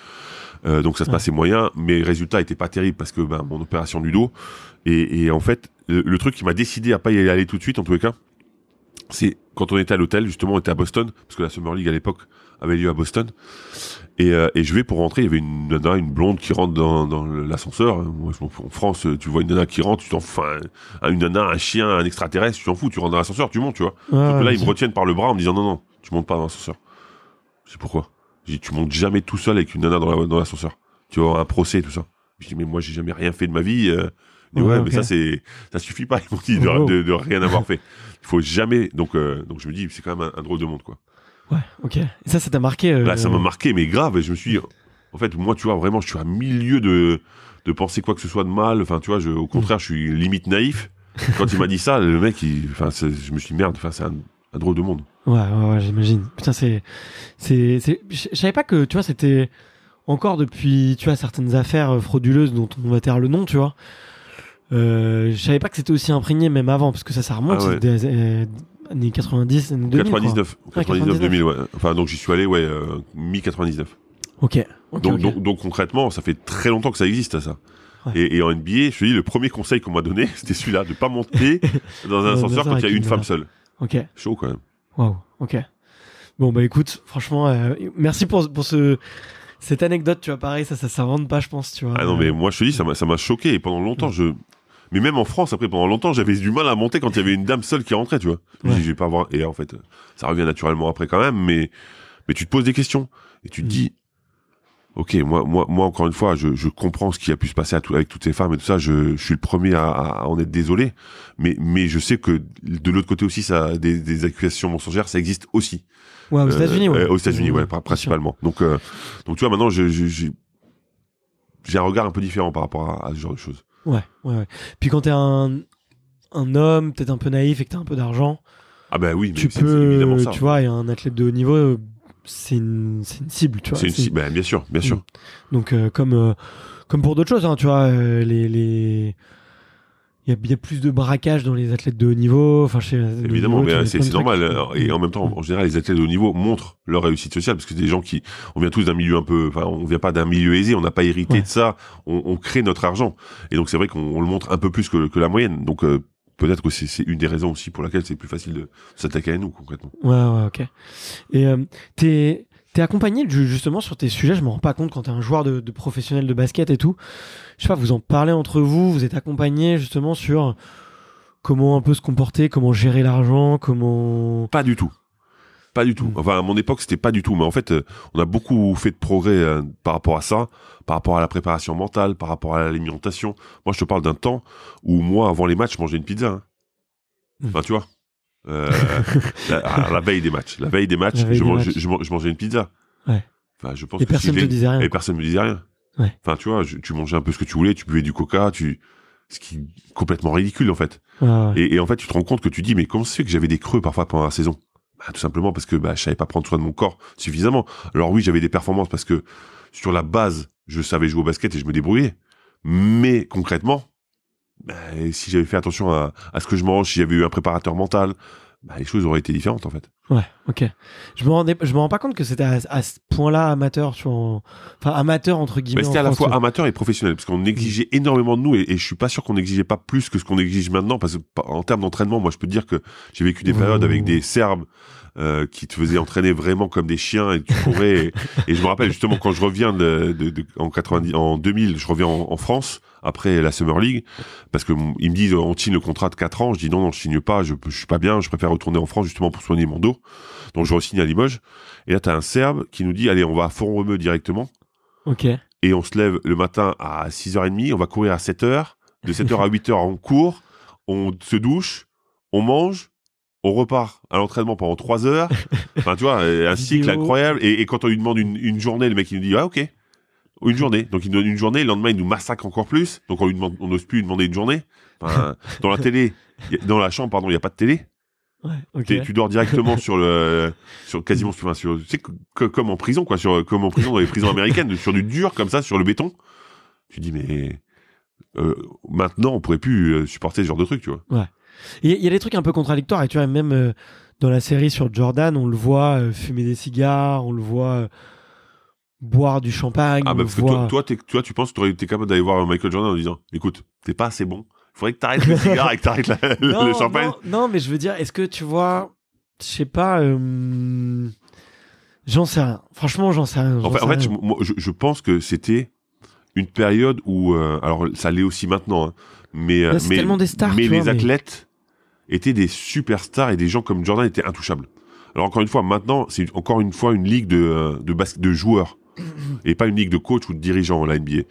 Euh, donc ça se passait moyen. Mes résultats étaient pas terribles parce que ben, mon opération du dos. Et, en fait, le, truc qui m'a décidé à pas y aller tout de suite, en tous les cas, c'est quand on était à l'hôtel, justement, on était à Boston, parce que la Summer League à l'époque, avait lieu à Boston. Euh, et, je vais pour rentrer, il y avait une nana, une blonde qui rentre dans, l'ascenseur. Hein. En France, euh, tu vois une nana qui rentre, tu t'en fous. une nana, un chien, un extraterrestre, tu t'en fous, tu rentres dans l'ascenseur, tu montes, tu vois. là, ils me retiennent par le bras en me disant non, non, tu montes pas dans l'ascenseur. C'est pourquoi Je dis tu montes jamais tout seul avec une nana dans l'ascenseur. tu vois, un procès, tout ça. Je dis mais moi, j'ai jamais rien fait de ma vie. Euh, ouais, mais ça, c'est, ça suffit pas. Ils m'ont dit de, oh. rien avoir fait. Il faut jamais. Donc, euh, donc je me dis, c'est quand même un, drôle de monde, quoi. Ouais, ok. Et ça, ça t'a marqué euh, bah, ça m'a marqué, mais grave. Et je me suis dit, en fait, moi, tu vois, vraiment, je suis à milieu de, de penser quoi que ce soit de mal. Enfin, tu vois, je, au contraire, je suis limite naïf. Quand il m'a dit ça, le mec, enfin, je me suis dit, merde, face c'est un, drôle de monde. Ouais, ouais, ouais j'imagine. Putain, c'est. Je savais pas que, tu vois, c'était encore depuis, tu vois, certaines affaires euh, frauduleuses dont on va taire le nom, tu vois. Euh, je savais pas que c'était aussi imprégné même avant, parce que ça, ça remonte ah des, Années 90, 2000, 99, 2000, ouais. Enfin, donc j'y suis allé, ouais, euh, mi-99. Ok. donc, Donc, concrètement, ça fait très longtemps que ça existe, ça. Et, en NBA, je te dis, le premier conseil qu'on m'a donné, c'était celui-là, de pas monter dans un ascenseur quand il y a une femme seule. Ok. Chaud quand même. Waouh, ok. Bon, bah écoute, franchement, euh, merci pour, pour ce cette anecdote, tu vois, pareil, ça, ça s'invente pas, je pense, tu vois. Ah non, mais moi, je te dis, ça m'a choqué. Et pendant longtemps, mm. je, mais même en France, après, pendant longtemps, j'avais du mal à monter quand il y avait une dame seule qui rentrait, tu vois. Je vais pas voir. Et en fait, ça revient naturellement après quand même, mais, mais tu te poses des questions. Et tu te dis, ok, moi, moi, moi, encore une fois, je, comprends ce qui a pu se passer avec toutes ces femmes et tout ça. Je, suis le premier à, en être désolé, mais, mais je sais que de l'autre côté aussi, ça, des, accusations mensongères, ça existe aussi. Ouais, aux États-Unis, ouais. Euh, aux États-Unis, ouais, principalement. Donc, euh, donc, tu vois, maintenant, j'ai un regard un peu différent par rapport à ce genre de choses. Ouais, ouais, Puis quand t'es un, un homme, peut-être un peu naïf et que t'as un peu d'argent, ah bah oui, tu peux, évidemment ça. tu vois, et un athlète de haut niveau, euh, c'est une, cible, tu vois. C'est une cible, bah, bien sûr, bien sûr. Mm. Donc euh, comme euh, comme pour d'autres choses, hein, tu vois, les, les il y a bien plus de braquage dans les athlètes de haut niveau. Enfin, Évidemment, mais c'est normal. Euh, et en même temps, en général, les athlètes de haut niveau montrent leur réussite sociale parce que c'est des gens qui, on vient tous d'un milieu un peu, enfin, on vient pas d'un milieu aisé, on n'a pas hérité de ça, on, on, crée notre argent. Et donc, c'est vrai qu'on le montre un peu plus que, que la moyenne. Donc, euh, peut-être que c'est une des raisons aussi pour laquelle c'est plus facile de s'attaquer à nous, concrètement. Ouais, ouais, ok. Et euh, t'es T'es accompagné justement sur tes sujets, je me rends pas compte quand t'es un joueur de, professionnel de basket et tout. Je sais pas, vous en parlez entre vous, vous êtes accompagné justement sur comment un peu se comporter, comment gérer l'argent, comment. Pas du tout. Pas du tout. Mm. Enfin, à mon époque, c'était pas du tout. Mais en fait, euh, on a beaucoup fait de progrès euh, par rapport à ça, par rapport à la préparation mentale, par rapport à l'alimentation. Moi, je te parle d'un temps où moi, avant les matchs, je mangeais une pizza. Hein. Mm. tu vois. Euh, ah, la, veille des matchs. La veille des matchs, je, mangeais une pizza. Enfin, je pense et personne ne disait me disait rien. Enfin, tu vois, tu mangeais un peu ce que tu voulais, tu buvais du coca, tu... ce qui est complètement ridicule en fait. et, en fait, tu te rends compte que tu dis, mais comment c'est que j'avais des creux parfois pendant la saison bah, Tout simplement parce que bah, je savais pas prendre soin de mon corps suffisamment. Alors oui, j'avais des performances parce que sur la base, je savais jouer au basket et je me débrouillais. Mais concrètement, bah, si j'avais fait attention à, ce que je mange, si j'avais eu un préparateur mental, bah, les choses auraient été différentes en fait. Ouais, ok. Je me rendais, je me rends pas compte que c'était à, ce point-là amateur, enfin amateur entre guillemets. Mais c'était à la fois amateur et professionnel, parce qu'on mm. exigeait énormément de nous, et, et je suis pas sûr qu'on exigeait pas plus que ce qu'on exige maintenant, parce que en termes d'entraînement, moi je peux te dire que j'ai vécu des périodes avec des Serbes euh, qui te faisaient entraîner vraiment comme des chiens et tu courais. et, je me rappelle justement quand je reviens en 90, en 2000, je reviens en, France après la Summer League parce que ils me disent on signe le contrat de 4 ans, je dis non non je signe pas, je, je suis pas bien, je préfère retourner en France justement pour soigner mon dos. Donc je re-signe à Limoges. Et là, tu as un Serbe qui nous dit Allez, on va à fort directement. Ok. Et on se lève le matin à 6h30, on va courir à 7h. De 7h à 8h, on court, on se douche, on mange, on repart à l'entraînement pendant 3 heures. Enfin, tu vois, euh, un cycle incroyable. Et, quand on lui demande une, journée, le mec, il nous dit Ah, ok. Une journée. Donc, il nous donne une journée. Le lendemain, il nous massacre encore plus. Donc, on n'ose plus lui demander une journée. dans la télé, dans la chambre, pardon, il n'y a pas de télé. Tu dors directement sur le, sur quasiment, sur, tu sais, comme en prison, quoi, sur, comme en prison dans les prisons américaines, sur du dur comme ça, sur le béton. Tu dis, mais euh, maintenant, on pourrait plus euh, supporter ce genre de truc, tu vois. Ouais. Il y, a des trucs un peu contradictoires, et tu vois, même euh, dans la série sur Jordan, on le voit fumer des cigares, on le voit boire du champagne. Ah, bah, parce que toi, tu penses que tu été capable d'aller voir Michael Jordan en disant, écoute, t'es pas assez bon faudrait que t'arrêtes le cigare et que t'arrêtes le champagne. Non, mais je veux dire, est-ce que tu vois, je sais pas, euh, j'en sais rien. Franchement, j'en sais rien. En, fait, Je, pense que c'était une période où, euh, alors ça l'est aussi maintenant, hein, mais, euh, mais, tellement des stars, mais les athlètes étaient des superstars et des gens comme Jordan étaient intouchables. Alors encore une fois, maintenant, c'est encore une fois une ligue de, de, de joueurs mm-hmm. et pas une ligue de coach ou de dirigeants, la NBA.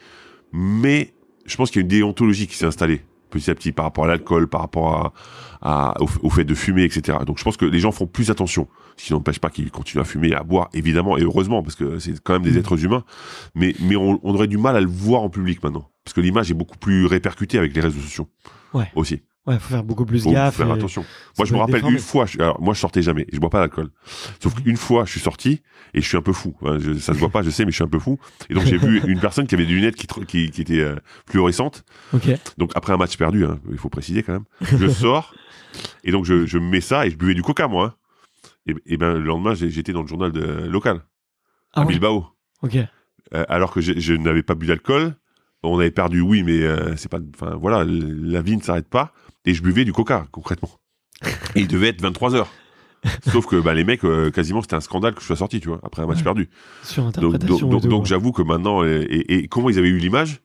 Mais je pense qu'il y a une déontologie qui s'est installée petit à petit par rapport à l'alcool, par rapport à, au, fait de fumer, etc. Donc je pense que les gens font plus attention, ce qui n'empêche pas qu'ils continuent à fumer, à boire, évidemment, et heureusement, parce que c'est quand même des mmh. êtres humains, mais, mais on, aurait du mal à le voir en public maintenant, parce que l'image est beaucoup plus répercutée avec les réseaux sociaux ouais. aussi. Ouais, faut faire beaucoup plus gaffe. faire attention. Moi, je me rappelle une fois. alors, moi, je sortais jamais. Je bois pas d'alcool. Sauf mhm. qu'une fois, je suis sorti et je suis un peu fou. ça se voit pas, je sais, mais je suis un peu fou. Et donc, j'ai vu une personne qui avait des lunettes qui, qui, qui étaient euh, fluorescentes. Donc, après un match perdu, hein, il faut préciser quand même. Je sors et donc je, je mets ça et je buvais du coca, moi. Hein. Et, ben, le lendemain, j'étais dans le journal de, euh, local ah à Bilbao. Ok. Euh, alors que je, je n'avais pas bu d'alcool on avait perdu, oui, mais c'est pas. Enfin, voilà, la vie ne s'arrête pas et je buvais du coca, concrètement. Et il devait être 23h. Sauf que bah, les mecs, euh, quasiment, c'était un scandale que je sois sorti, tu vois, après un match perdu. Sur donc, donc, j'avoue que maintenant, et, comment ils avaient eu l'image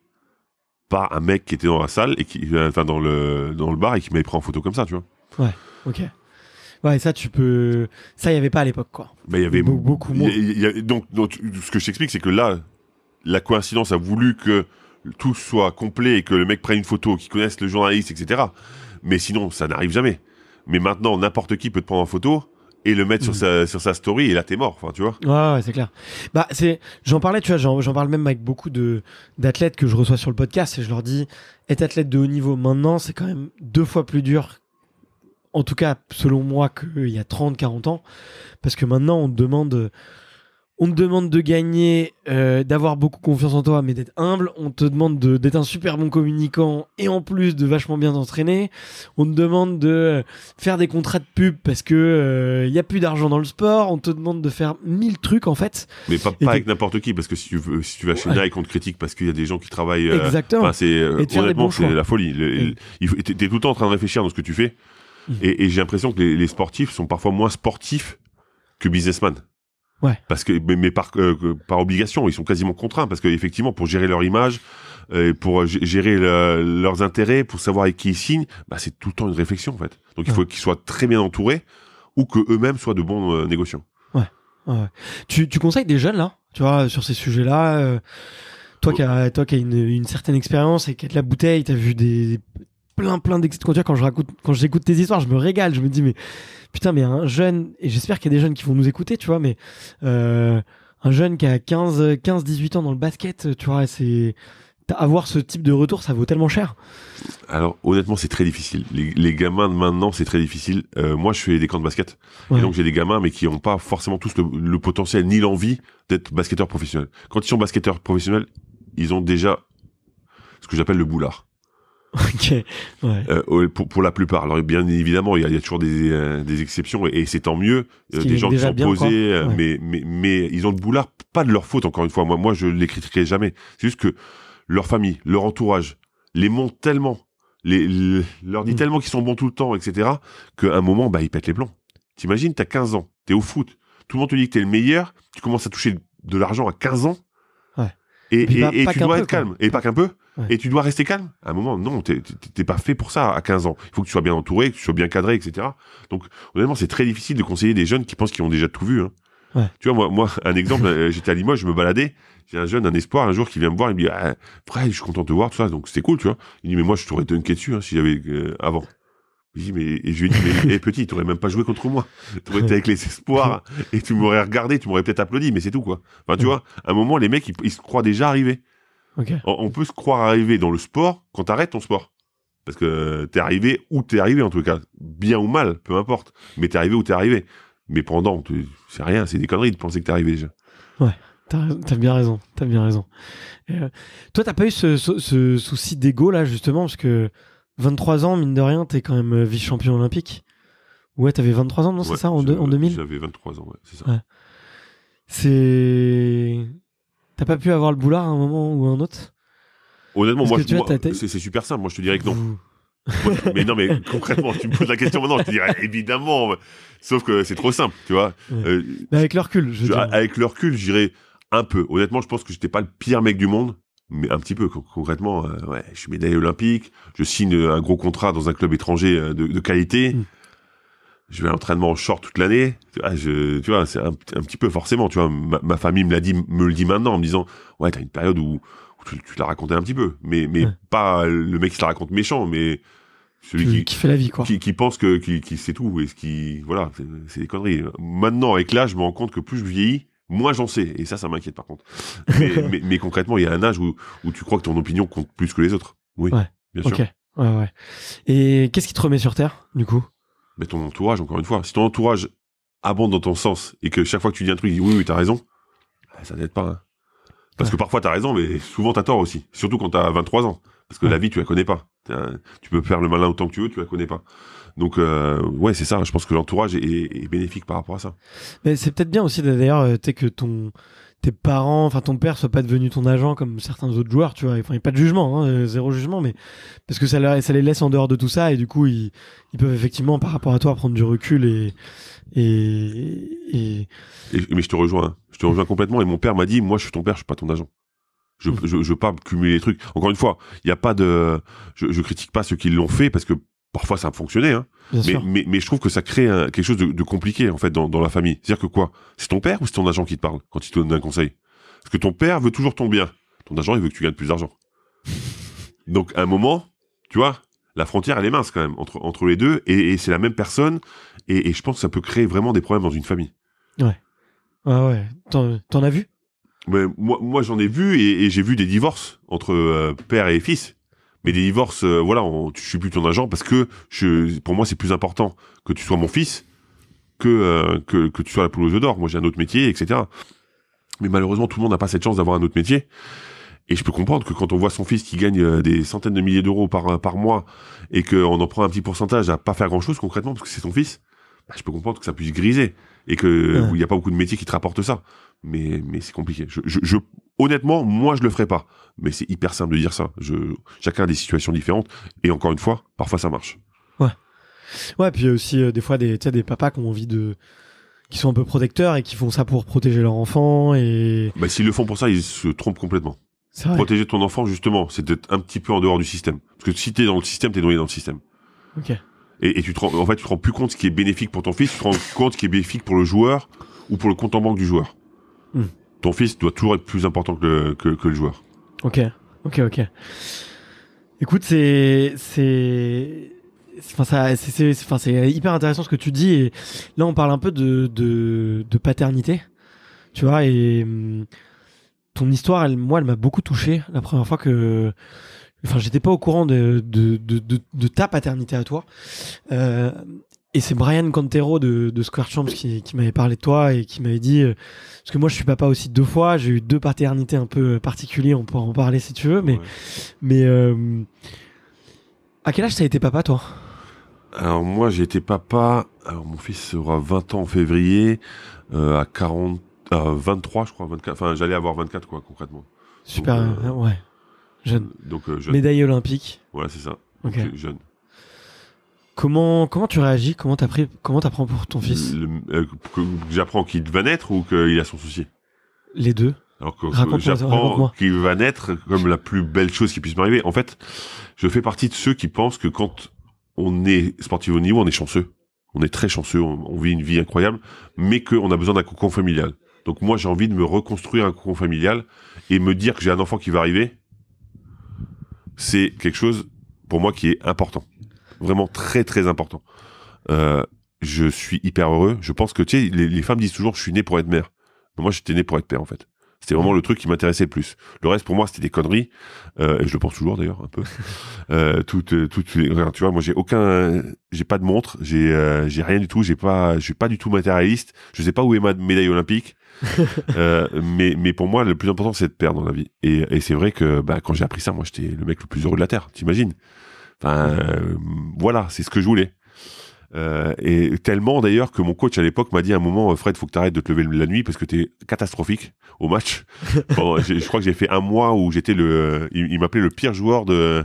Pas un mec qui était dans la salle, et qui, euh, enfin dans le, dans le bar, et qui m'avait pris en photo comme ça, tu vois. Ouais, ok. Ouais, ça, tu peux. Ça, il n'y avait pas à l'époque, quoi. Mais bah, il y avait beaucoup moins. Donc, donc, ce que je t'explique, c'est que là, la coïncidence a voulu que tout soit complet et que le mec prenne une photo, qu'il connaisse le journaliste, etc. Mais sinon, ça n'arrive jamais. Mais maintenant, n'importe qui peut te prendre en photo et le mettre sur, mm. sa, sur sa story et là t'es mort enfin tu vois ouais, c'est clair bah c'est j'en parlais tu vois j'en parle même avec beaucoup de d'athlètes que je reçois sur le podcast et je leur dis être athlète de haut niveau maintenant c'est quand même deux fois plus dur en tout cas selon moi qu'il y a 30 40 ans parce que maintenant on te demande on te demande de gagner, euh, d'avoir beaucoup confiance en toi, mais d'être humble. On te demande d'être un super bon communicant et en plus de vachement bien t'entraîner. On te demande de euh, faire des contrats de pub parce que il euh, y a plus d'argent dans le sport. On te demande de faire mille trucs en fait. Mais pas, avec n'importe qui parce que si tu, vas chez Nike, on te critique parce qu'il y a des gens qui travaillent. Exactement. c'est c'est la folie. T'es tout le temps en train de réfléchir dans ce que tu fais. Mhm. Et, j'ai l'impression que les, sportifs sont parfois moins sportifs que businessman. Parce que, mais, euh, par, obligation, ils sont quasiment contraints parce qu'effectivement, pour gérer leur image, euh, pour euh, gérer leurs intérêts, pour savoir avec qui ils signent, bah, c'est tout le temps une réflexion en fait. Donc il faut qu'ils soient très bien entourés ou que eux-mêmes soient de bons négociants. Ouais. Tu, tu conseilles des jeunes là, tu vois, sur ces sujets-là. Toi qui as, toi qui as une, certaine expérience et qui a de la bouteille, t'as vu des, plein, plein d'excuses. Quand je raconte, quand j'écoute tes histoires, je me régale. Je me dis, mais putain, mais un jeune, et j'espère qu'il y a des jeunes qui vont nous écouter, tu vois, mais euh, un jeune qui a 15, 15, 18 ans dans le basket, tu vois, c'est avoir ce type de retour, ça vaut tellement cher. Alors honnêtement, c'est très difficile. Les, gamins de maintenant, c'est très difficile. Euh, moi, je fais des camps de basket, et donc j'ai des gamins, mais qui n'ont pas forcément tous le, potentiel ni l'envie d'être basketteur professionnel Quand ils sont basketteurs professionnels, ils ont déjà ce que j'appelle le boulard. Ok. Euh, oh, pour, la plupart. Alors bien évidemment, il y, a toujours euh, des, exceptions et, c'est tant mieux. Euh, des gens qui sont posés, mais, ils ont le boulard, pas de leur faute. Encore une fois, moi, moi, je les critiquerai jamais. C'est juste que leur famille, leur entourage, les monte tellement, les, leur dit mm. tellement qu'ils sont bons tout le temps, etc. Qu'à un moment, bah, ils pètent les plombs. T'imagines, t'as 15 ans, t'es au foot, tout le monde te dit que t'es le meilleur, tu commences à toucher de l'argent à 15 ans. Et, bah, tu dois être calme. Et pas qu'un peu et tu dois rester calme. À un moment, non, t'es pas fait pour ça à 15 ans. Il faut que tu sois bien entouré, que tu sois bien cadré, etc. Donc, honnêtement, c'est très difficile de conseiller des jeunes qui pensent qu'ils ont déjà tout vu. Hein. Tu vois, moi, moi un exemple, euh, j'étais à Limoges, je me baladais. J'ai un jeune, un espoir, un jour, qui vient me voir, il me dit ah, je suis content de te voir, tout ça, donc c'était cool, tu vois. Il dit Mais moi, je t'aurais dunké dessus hein, si j'avais euh, avant. mais, et je lui ai dit, mais eh, petit, tu n'aurais même pas joué contre moi. Tu aurais été avec les espoirs et tu m'aurais regardé, tu m'aurais peut-être applaudi, mais c'est tout, quoi. Enfin, tu vois, à un moment, les mecs, ils se croient déjà arrivés. On, peut se croire arrivé dans le sport quand t'arrêtes ton sport. Parce que t'es arrivé où t'es arrivé en tout cas. Bien ou mal, peu importe. Mais t'es arrivé où t'es arrivé. Mais pendant, c'est rien, c'est des conneries de penser que t'es arrivé déjà. Ouais. T'as bien raison, t'as bien raison. Euh, toi, t'as pas eu ce, souci d'ego là, justement, parce que 23 ans, mine de rien, t'es quand même euh, vice-champion olympique. Ouais, t'avais 23 ans, non, c'est ça, en, 2000 J'avais 23 ans, ouais, c'est ça. C'est. T'as pas pu avoir le boulard à un moment ou à un autre Honnêtement, moi, c'est, super simple. Moi, je te dirais que non. mais non, mais concrètement, tu me poses la question maintenant, je te dirais évidemment. Sauf que c'est trop simple, tu vois. Euh, avec le recul, je, dirais Avec j'irais un peu. Honnêtement, je pense que j'étais pas le pire mec du monde, mais un petit peu. Concrètement, euh, je suis médaille olympique, je signe un gros contrat dans un club étranger euh, de, qualité. Hmm je vais à l'entraînement short toute l'année. tu vois, c'est un, petit peu forcément. Tu vois, ma, famille me l'a dit, me le dit maintenant en me disant, ouais, t'as une période où, tu, la l'as raconté un petit peu, mais mais pas le mec qui la raconte méchant, mais celui qui, qui, fait la vie quoi, qui, pense que qui, sait tout et ce qui voilà, c'est des conneries. Maintenant avec l'âge, je me rends compte que plus je vieillis, moins j'en sais. Et ça, ça m'inquiète par contre. Mais, concrètement, il y a un âge où, où tu crois que ton opinion compte plus que les autres. Oui, ouais. bien sûr. Ouais, ouais. Et qu'est-ce qui te remet sur terre, du coup mais ton entourage, encore une fois, si ton entourage abonde dans ton sens et que chaque fois que tu dis un truc, il dit oui, oui, t'as raison, bah, ça n'aide pas. Hein. Parce que parfois t'as raison, mais souvent t'as tort aussi. Surtout quand t'as 23 ans. Parce que la vie, tu la connais pas. Tu peux faire le malin autant que tu veux, tu la connais pas. Donc, euh, ouais, c'est ça. Je pense que l'entourage est, bénéfique par rapport à ça. Mais c'est peut-être bien aussi, d'ailleurs, euh, tu que ton tes parents, enfin ton père soit pas devenu ton agent comme certains autres joueurs, tu vois. il n'y a pas de jugement, hein, euh, zéro jugement, mais parce que ça, les laisse en dehors de tout ça et du coup, ils, peuvent effectivement, par rapport à toi, prendre du recul et. et, mais je te rejoins, hein. je te rejoins complètement. Et mon père m'a dit Moi, je suis ton père, je suis pas ton agent. Je, mm. veux pas cumuler les trucs. Encore une fois, il n'y a pas de. Je, je critique pas ceux qui l'ont fait parce que parfois ça a fonctionné, hein. mais, je trouve que ça crée quelque chose de, compliqué en fait dans, la famille. C'est-à-dire que quoi C'est ton père ou c'est ton agent qui te parle quand il te donne un conseil Parce que ton père veut toujours ton bien. Ton agent, il veut que tu gagnes plus d'argent. Donc à un moment, tu vois, la frontière, elle est mince quand même entre, les deux, et, c'est la même personne, et, je pense que ça peut créer vraiment des problèmes dans une famille. Ouais. Ah ouais. T'en as vu Moi, j'en ai vu, et, j'ai vu des divorces entre euh, père et fils. Mais des divorces, euh, voilà, on, je suis plus ton agent parce que je, pour moi, c'est plus important que tu sois mon fils que, euh, que, tu sois la poule aux d'or. Moi, j'ai un autre métier, etc. Mais malheureusement, tout le monde n'a pas cette chance d'avoir un autre métier. Et je peux comprendre que quand on voit son fils qui gagne euh, des centaines de milliers d'euros par, par mois et qu'on en prend un petit pourcentage à pas faire grand chose concrètement parce que c'est son fils, bah, je peux comprendre que ça puisse griser et que il n'y a pas beaucoup de métiers qui te rapportent ça. Mais, mais c'est compliqué. Je, je, je, Honnêtement, moi, je le ferai pas. Mais c'est hyper simple de dire ça. chacun a des situations différentes. Et encore une fois, parfois ça marche. Ouais. Ouais, puis aussi, euh, des fois, des, des papas qui ont envie de, qui sont un peu protecteurs et qui font ça pour protéger leur enfant et. Bah, s'ils le font pour ça, ils se trompent complètement. Protéger ton enfant, justement, c'est d'être un petit peu en dehors du système. Parce que si t'es dans le système, t'es noyé dans le système. Ok. Et, tu en fait, tu te rends plus compte ce qui est bénéfique pour ton fils, tu te rends compte ce qui est bénéfique pour le joueur ou pour le compte en banque du joueur ton fils doit toujours être plus important que le, joueur. Ok, ok, ok. Écoute, c'est c'est enfin ça c'est enfin c'est hyper intéressant ce que tu dis et là on parle un peu de de, paternité, tu vois et mm, ton histoire, elle, moi, elle m'a beaucoup touché la première fois que. Enfin, j'étais pas au courant de, de, de, ta paternité à toi. Euh, et c'est Brian Cantero de, Square Champs qui, m'avait parlé de toi et qui m'avait dit, euh, parce que moi je suis papa aussi deux fois, j'ai eu deux paternités un peu particulières, on pourra en parler si tu veux, mais, mais euh, à quel âge ça a été papa toi Alors moi j'ai été papa, alors mon fils aura 20 ans en février, euh, à 40, 23 je crois, 24, enfin j'allais avoir 24 quoi concrètement. Super, ouais, jeune. Médaille olympique. Ouais c'est ça, jeune. Comment tu réagis Comment t'apprends comment t'apprends pour ton fils euh, J'apprends qu'il va naître ou qu'il a son souci. Les deux. j'apprends qu'il va naître comme la plus belle chose qui puisse m'arriver. En fait, je fais partie de ceux qui pensent que quand on est sportif au niveau, on est chanceux. On est très chanceux, on, vit une vie incroyable, mais qu'on a besoin d'un cocon familial. Donc moi, j'ai envie de me reconstruire un cocon familial et me dire que j'ai un enfant qui va arriver. C'est quelque chose pour moi qui est important vraiment très très important. Euh, je suis hyper heureux. Je pense que tu sais, les, femmes disent toujours je suis né pour être mère. moi, j'étais né pour être père en fait. C'était vraiment le truc qui m'intéressait le plus. Le reste, pour moi, c'était des conneries. Euh, et je le pense toujours, d'ailleurs, un peu. Euh, tout, tu vois, moi, j'ai aucun, j'ai pas de montre, j'ai, euh, j'ai rien du tout, j'ai pas, je suis pas du tout matérialiste. Je sais pas où est ma médaille olympique. mais, mais pour moi, le plus important, c'est de perdre dans la vie. Et, c'est vrai que, bah, quand j'ai appris ça, moi, j'étais le mec le plus heureux de la Terre. T'imagines? Euh, voilà, c'est ce que je voulais. Euh, et tellement d'ailleurs que mon coach à l'époque m'a dit à un moment Fred faut que t'arrêtes de te lever la nuit parce que t'es catastrophique au match je crois que j'ai fait un mois où j'étais le il, m'appelait le pire joueur de,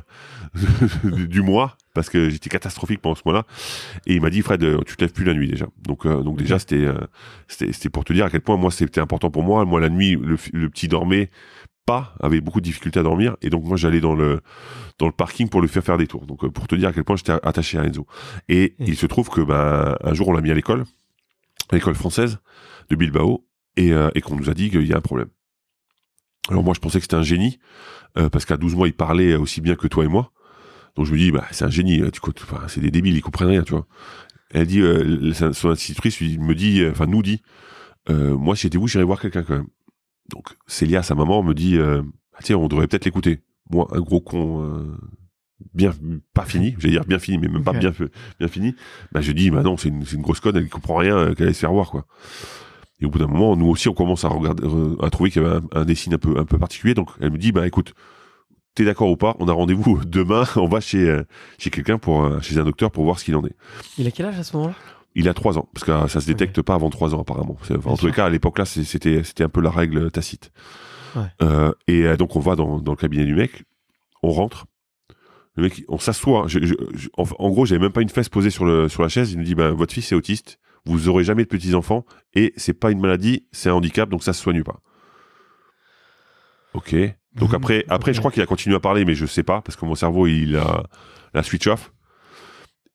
du mois parce que j'étais catastrophique pendant ce mois-là et il m'a dit Fred euh, tu te lèves plus la nuit déjà donc donc déjà c'était pour te dire à quel point moi c'était important pour moi moi la nuit le, le petit dormait pas, avait beaucoup de difficultés à dormir, et donc moi j'allais dans le dans le parking pour lui faire faire des tours. Donc euh, pour te dire à quel point j'étais attaché à Enzo. Et il se trouve que bah, un jour on l'a mis à l'école, à l'école française de Bilbao, euh, et, qu'on nous a dit qu'il y a un problème. Alors moi je pensais que c'était un génie, euh, parce qu'à 12 mois il parlait aussi bien que toi et moi. Donc je me dis bah c'est un génie, tu c'est des débiles, ils comprennent rien, tu vois. Elle dit son institutrice me dit, enfin nous dit, moi si j'étais vous j'irai voir quelqu'un quand même donc Célia, sa maman, me dit euh, ah, tiens, on devrait peut-être l'écouter. Moi, un gros con, euh, bien pas fini, j'allais dire bien fini, mais même pas bien, bien fini. Bah, je dis bah non, c'est une, une, grosse conne, elle comprend rien, euh, qu'elle allait se faire voir quoi. Et au bout d'un moment, nous aussi, on commence à regarder, à trouver qu'il y avait un, dessin un peu un peu particulier. Donc elle me dit bah écoute, t'es d'accord ou pas On a rendez-vous demain. On va chez chez quelqu'un pour chez un docteur pour voir ce qu'il en est. Il a quel âge à ce moment-là il a 3 ans, parce que ça se détecte pas avant 3 ans apparemment. en tous les cas, à l'époque là, c'était un peu la règle tacite. Euh, et euh, donc on va dans, le cabinet du mec, on rentre, le mec, on s'assoit. En, gros, gros, j'avais même pas une fesse posée sur la chaise. Il nous dit, bah, votre fils est autiste, vous aurez jamais de petits enfants et c'est pas une maladie, c'est un handicap, donc ça se soigne pas. Ok. Donc mhm. après, après, je crois qu'il a continué à parler, mais je sais pas parce que mon cerveau il a la switch off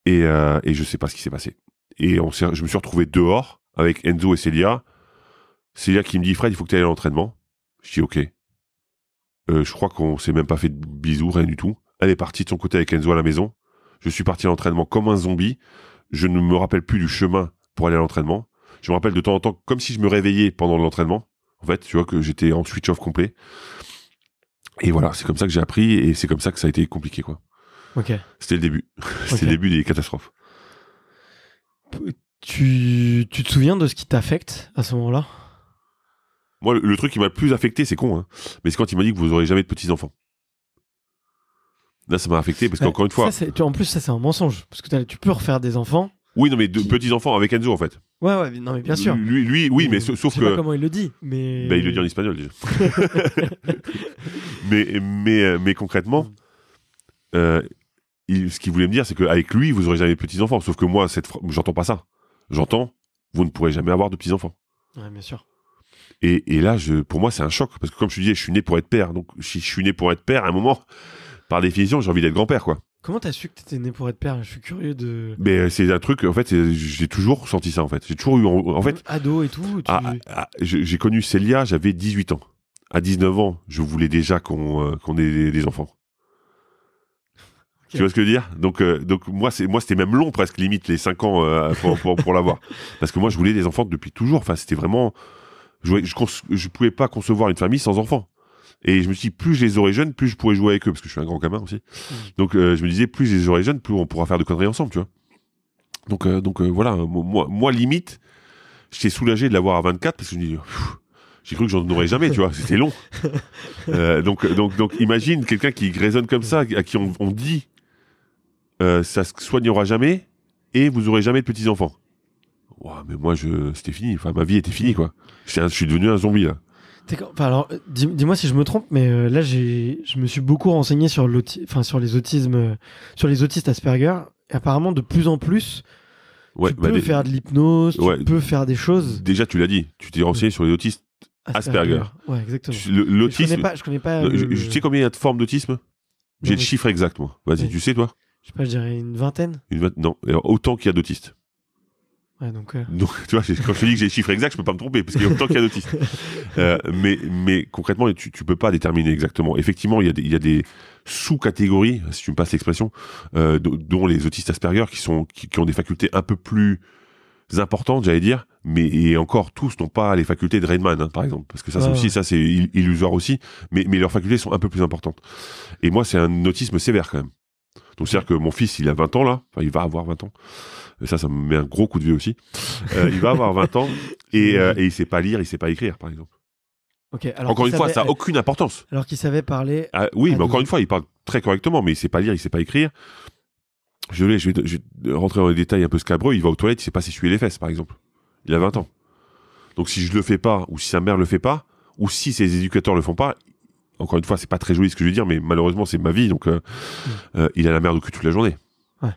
et, je euh, et je sais pas ce qui s'est passé et je me suis retrouvé dehors avec Enzo et Célia. Célia qui me dit Fred, il faut que tu ailles à l'entraînement. Je dis OK. Euh, je crois qu'on s'est même pas fait de bisous, rien du tout. Elle est partie de son côté avec Enzo à la maison. Je suis parti à l'entraînement comme un zombie. Je ne me rappelle plus du chemin pour aller à l'entraînement. Je me rappelle de temps en temps comme si je me réveillais pendant l'entraînement. En fait, tu vois que j'étais en switch off complet. Et voilà, c'est comme ça que j'ai appris et c'est comme ça que ça a été compliqué, quoi. C'était le début. C'était le début des catastrophes tu, te souviens de ce qui t'affecte à ce moment-là Moi, le, truc qui m'a le plus affecté, c'est con, hein, mais c'est quand il m'a dit que vous n'aurez jamais de petits-enfants. Là, ça m'a affecté parce qu'encore une fois. en plus, ça, c'est un mensonge. Parce que tu peux refaire des enfants. Oui, non, mais de petits-enfants avec Enzo, en fait. Ouais, ouais, non, bien sûr. Lui, lui oui, mais, sauf sais Pas comment il le dit, mais. Bah, il le dit en espagnol déjà. mais, mais, mais concrètement, euh, ce qu'il voulait me dire, c'est qu'avec lui, vous aurez jamais de petits-enfants. Sauf que moi, cette j'entends pas ça. J'entends, vous ne pourrez jamais avoir de petits-enfants. Ouais, bien sûr. Et, là, je, pour moi, c'est un choc. Parce que comme je te disais, je suis né pour être père. Donc, si je suis né pour être père, à un moment, par définition, j'ai envie d'être grand-père, quoi. Comment t'as su que t'étais né pour être père Je suis curieux de. Mais euh, c'est un truc, en fait, j'ai toujours senti ça, en fait. J'ai toujours eu. En, fait. Ado et tout. Ah, ah, ah, j'ai connu Célia, j'avais 18 ans. À 19 ans, je voulais déjà qu'on euh, ait des enfants. Tu vois ce que je veux dire Donc, euh, donc moi, c'est moi, c'était même long, presque limite les 5 ans euh, pour, pour, pour l'avoir, parce que moi, je voulais des enfants depuis toujours. Enfin, c'était vraiment, je, je, je pouvais pas concevoir une famille sans enfants. Et je me suis dit, plus je les aurais jeunes, plus je pourrais jouer avec eux, parce que je suis un grand gamin aussi. Mm. Donc, euh, je me disais, plus je les aurais jeunes, plus on pourra faire de conneries ensemble, tu vois. Donc, donc voilà, moi, moi, limite, j'étais soulagé de l'avoir à 24, parce que je me j'ai cru que j'en aurais jamais, tu vois, c'était long. donc, donc, donc, imagine quelqu'un qui raisonne comme ça, à qui on, on dit ça euh, ça se soignera jamais et vous aurez jamais de petits enfants. mais moi, je, c'était fini. Enfin, ma vie était finie, quoi. Je suis devenu un zombie là. alors, euh, dis-moi si je me trompe, mais euh, là, j'ai, je me suis beaucoup renseigné sur enfin, sur les autismes, sur les autistes Asperger. Et apparemment, de plus en plus, tu bah, peux faire de l'hypnose, tu peux faire des choses. Déjà, tu l'as dit. Tu t'es renseigné sur les autistes Asperger. Je connais pas. Je Tu sais combien il y a de formes d'autisme J'ai le chiffre exact, moi. Vas-y, tu sais, toi je sais pas, je dirais une vingtaine. Une Non, autant qu'il y a d'autistes. Ouais, donc, euh. donc, tu vois, quand je te dis que j'ai les chiffres exacts, je peux pas me tromper parce qu'il y a autant qu'il y a d'autistes. Euh, mais, mais concrètement, tu, tu peux pas déterminer exactement. Effectivement, il y a des, il y a des sous-catégories, si tu me passes l'expression, euh, dont les autistes Asperger qui sont, qui, ont des facultés un peu plus importantes, j'allais dire, mais et encore tous n'ont pas les facultés de Redman, hein, par exemple, parce que ça, c'est aussi, ça, c'est illusoire aussi, mais, mais leurs facultés sont un peu plus importantes. Et moi, c'est un autisme sévère quand même. Donc c'est-à-dire que mon fils, il a 20 ans là, il va avoir 20 ans. ça, ça me met un gros coup de vieux aussi. Euh, il va avoir 20 ans euh, et, il sait pas lire, il sait pas écrire, par exemple. Okay, alors encore une fois, ça n'a aucune importance. Alors qu'il savait parler. Ah, oui, mais encore une fois, il parle très correctement, mais il sait pas lire, il sait pas écrire. Je vais, rentrer dans les détails un peu scabreux. Il va aux toilettes, il sait pas s'essuyer les fesses, par exemple. Il a 20 ans. Donc si je le fais pas, ou si sa mère le fait pas, ou si ses éducateurs le font pas, encore une fois, c'est pas très joli ce que je veux dire, mais malheureusement, c'est ma vie, donc euh, mm. euh, il a la merde au cul toute la journée. Ouais.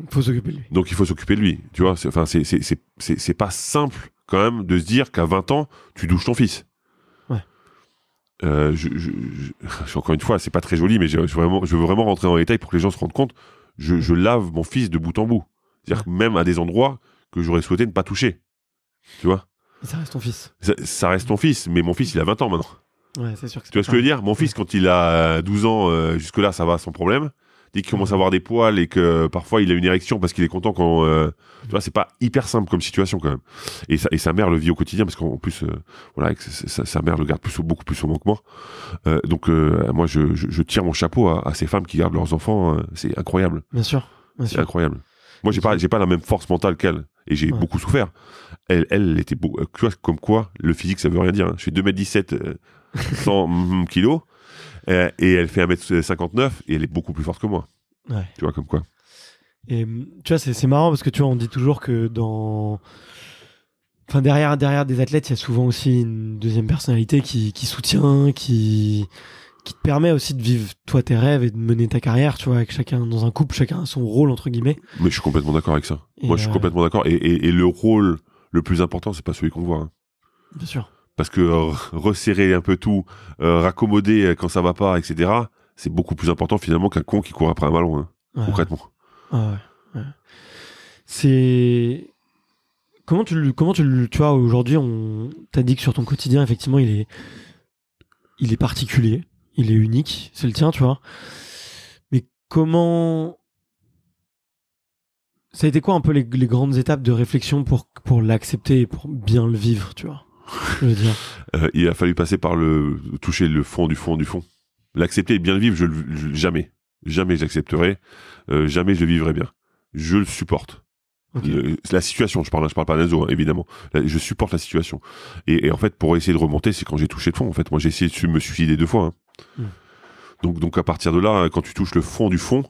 Il faut s'occuper de lui. Donc il faut s'occuper de lui. Tu vois, enfin, c'est pas simple quand même de se dire qu'à 20 ans, tu douches ton fils. Ouais. Euh, encore une fois, c'est pas très joli, mais je, vraiment, je veux vraiment rentrer dans les détails pour que les gens se rendent compte. Je, lave mon fils de bout en bout. C'est-à-dire que même à des endroits que j'aurais souhaité ne pas toucher. Tu vois Ça reste ton fils. Ça, ça reste ton fils, mais mon fils, il a 20 ans maintenant. Ouais, sûr que tu vois ce que je veux dire Mon fils, quand il a 12 euh, ans, euh, jusque-là, ça va sans problème. Dès qu'il commence à mhm. avoir des poils et que euh, parfois il a une érection parce qu'il est content quand. tu vois, c'est pas hyper simple comme situation quand même. Et, sa, et sa mère le vit au quotidien parce qu'en plus, voilà, sa, mère le garde plus, beaucoup plus moi. moi. donc, moi, je, je, je, tire mon chapeau à, ces femmes qui gardent leurs enfants. Hein. c'est incroyable. Bien sûr. Bien sûr. C'est incroyable. Moi, j'ai pas, j'ai pas la même force mentale qu'elle. Et j'ai beaucoup souffert. Elle, elle était beau. Comme quoi, le physique, ça veut rien dire. Hein. Je suis 2m17. 100 mm, kilos. Euh, et elle fait 1m59 et elle est beaucoup plus forte que moi. Tu vois, comme quoi. Et mm, tu vois, c'est marrant parce que tu vois, on dit toujours que dans. Enfin, derrière, derrière des athlètes, il y a souvent aussi une deuxième personnalité qui, soutient, qui, qui te permet aussi de vivre toi tes rêves et de mener ta carrière, tu vois, avec chacun dans un couple, chacun a son rôle entre guillemets. Mais je suis complètement d'accord avec ça. Moi, je suis euh, complètement d'accord. Et, et, le rôle le plus important, c'est pas celui qu'on voit. Hein. Bien sûr parce que euh, resserrer un peu tout, euh, raccommoder euh, quand ça va pas, etc. C'est beaucoup plus important finalement qu'un con qui court après un ballon, hein, concrètement. Ah ouais, C'est comment tu le comment tu tu vois aujourd'hui on t'as dit que sur ton quotidien effectivement il est il est particulier, il est unique, c'est le tien tu vois. Mais comment ça a été quoi un peu les, grandes étapes de réflexion pour pour l'accepter et pour bien le vivre tu vois? Euh, il a fallu passer par le toucher le fond du fond du fond. L'accepter et bien le vivre, je, le jamais, jamais j'accepterai, euh, jamais je le vivrai bien. Je le supporte. Euh, la situation, je parle, je parle pas d'un hein, zoo évidemment. je supporte la situation. Et, en fait, pour essayer de remonter, c'est quand j'ai touché le fond. En fait, moi, j'ai essayé de me suicider deux fois. Hein. Hmm. Donc, donc à partir de là, hein, quand tu touches le fond du fond,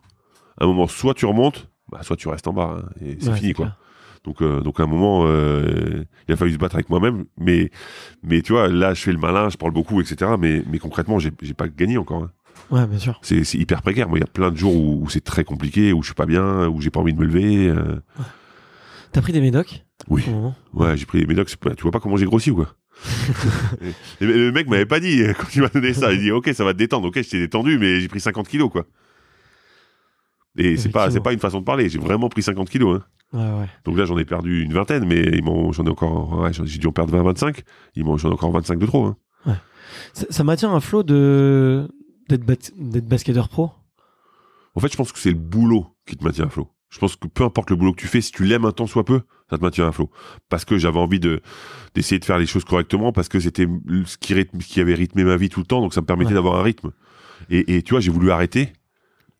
à un moment, soit tu remontes, bah, soit tu restes en bas. et c'est fini, quoi. Euh, donc, à un moment, euh, il a fallu se battre avec moi-même. Mais, mais tu vois, là, je fais le malin, je parle beaucoup, etc. Mais, concrètement, j'ai, n'ai pas gagné encore. Hein. Ouais, bien sûr. C'est, hyper précaire. il y a plein de jours où, c'est très compliqué, où je suis pas bien, où j'ai pas envie de me lever. Tu euh. as T'as pris des médocs Oui. Ouais, j'ai pris des médocs. Tu vois pas comment j'ai grossi ou quoi Le mec m'avait pas dit quand il m'a donné ça. Il dit Ok, ça va te détendre. Ok, je détendu, mais j'ai pris 50 kilos quoi. Et c'est pas, c'est pas une façon de parler. J'ai vraiment pris 50 kilos. Hein. Donc là, j'en ai perdu une vingtaine, mais j'en ai encore. j'ai dû en perdre 20-25. J'en ai encore 25 de trop. Hein. Ça, maintient un flot de d'être d'être basketteur pro En fait, je pense que c'est le boulot qui te maintient un flot. Je pense que peu importe le boulot que tu fais, si tu l'aimes un temps soit peu, ça te maintient un flot. Parce que j'avais envie de d'essayer de faire les choses correctement, parce que c'était ce qui, qui avait rythmé ma vie tout le temps, donc ça me permettait d'avoir un rythme. Et, et tu vois, j'ai voulu arrêter,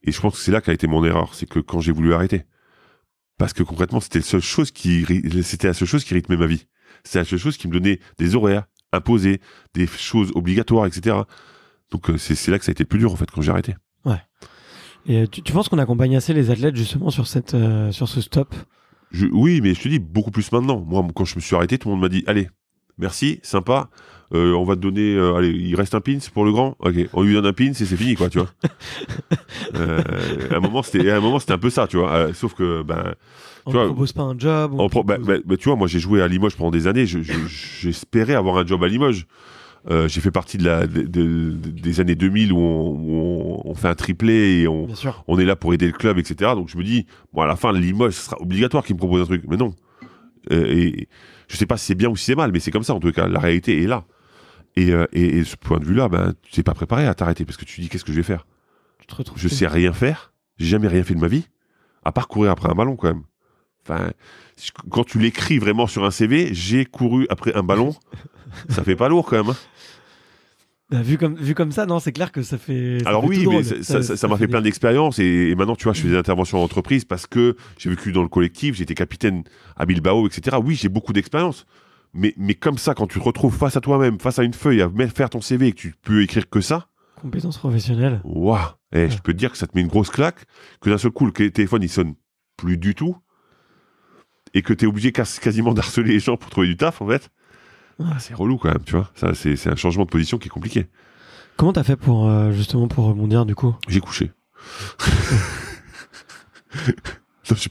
et je pense que c'est là qu'a été mon erreur, c'est que quand j'ai voulu arrêter, parce que concrètement, c'était seule chose qui, c'était la seule chose qui rythmait ma vie. C'était la seule chose qui me donnait des horaires imposés, des choses obligatoires, etc. Donc euh, c'est là que ça a été plus dur en fait quand j'ai arrêté. Ouais. Et euh, tu, penses qu'on accompagne assez les athlètes justement sur cette, euh, sur ce stop Oui, mais je te dis beaucoup plus maintenant. Moi, quand je me suis arrêté, tout le monde m'a dit allez, merci, sympa. Euh, on va te donner, euh, allez, il reste un pins pour le grand. Ok, on lui donne un pins et c'est fini, quoi, tu vois. Euh, à un moment, c'était, un moment, c'était un peu ça, tu vois. sauf que, ben, on propose pas un job. Ben, ben, tu vois, moi, j'ai joué à Limoges pendant des années. J'espérais avoir un job à Limoges. j'ai fait partie de la, des années 2000 où, on, fait un triplé et on, on est là pour aider le club, etc. Donc je me dis, bon, à la fin, Limoges, ce sera obligatoire qu'il me propose un truc. Mais non. et je sais pas si c'est bien ou si c'est mal, mais c'est comme ça en tout cas. La réalité est là. Euh, et, et, ce point de vue-là, ben, tu t'es pas préparé à t'arrêter parce que tu dis qu'est-ce que je vais faire Je ne Je sais rien faire, j'ai jamais rien fait de ma vie, à part courir après un ballon quand même. Enfin, quand tu l'écris vraiment sur un CV, j'ai couru après un ballon, ça fait pas lourd quand même. Hein. Bah, vu, comme, vu comme ça, non, c'est clair que ça fait. Alors oui, mais ça m'a fait, plein d'expériences et, maintenant, tu vois, je fais des mm. interventions en entreprise parce que j'ai vécu dans le collectif, j'étais capitaine à Bilbao, etc. Oui, j'ai beaucoup d'expérience. Mais, mais comme ça, quand tu te retrouves face à toi-même, face à une feuille, à faire ton CV et que tu peux écrire que ça. Compétence professionnelle. Waouh et eh, ah. Je peux te dire que ça te met une grosse claque, que d'un seul coup, le téléphone, il sonne plus du tout. Et que tu es obligé quasiment d'harceler les gens pour trouver du taf, en fait. Ah. Ah, c'est relou quand même, tu vois. Ça, c'est un changement de position qui est compliqué. Comment t'as fait pour euh, justement pour rebondir du coup J'ai couché. je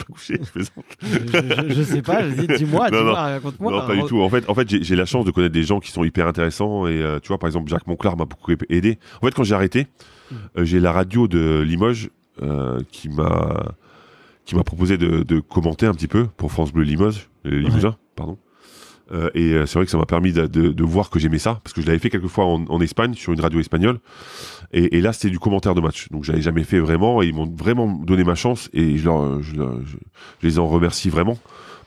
pas je sais pas, dis, dis-moi, moi raconte moi Non, pas du tout. En fait, j'ai la chance de connaître des gens qui sont hyper intéressants. Et euh, tu vois, par exemple, Jacques Monclar m'a beaucoup aidé. En fait, quand j'ai arrêté, mm. euh, j'ai la radio de Limoges euh, qui m'a qui m'a proposé de, commenter un petit peu pour France Bleu Limoges, Limousin, pardon. Euh, et euh, c'est vrai que ça m'a permis de, voir que j'aimais ça, parce que je l'avais fait quelques fois en, Espagne, sur une radio espagnole. Et, là, c'était du commentaire de match. Donc, j'avais jamais fait vraiment, et ils m'ont vraiment donné ma chance, et je, je, les en remercie vraiment,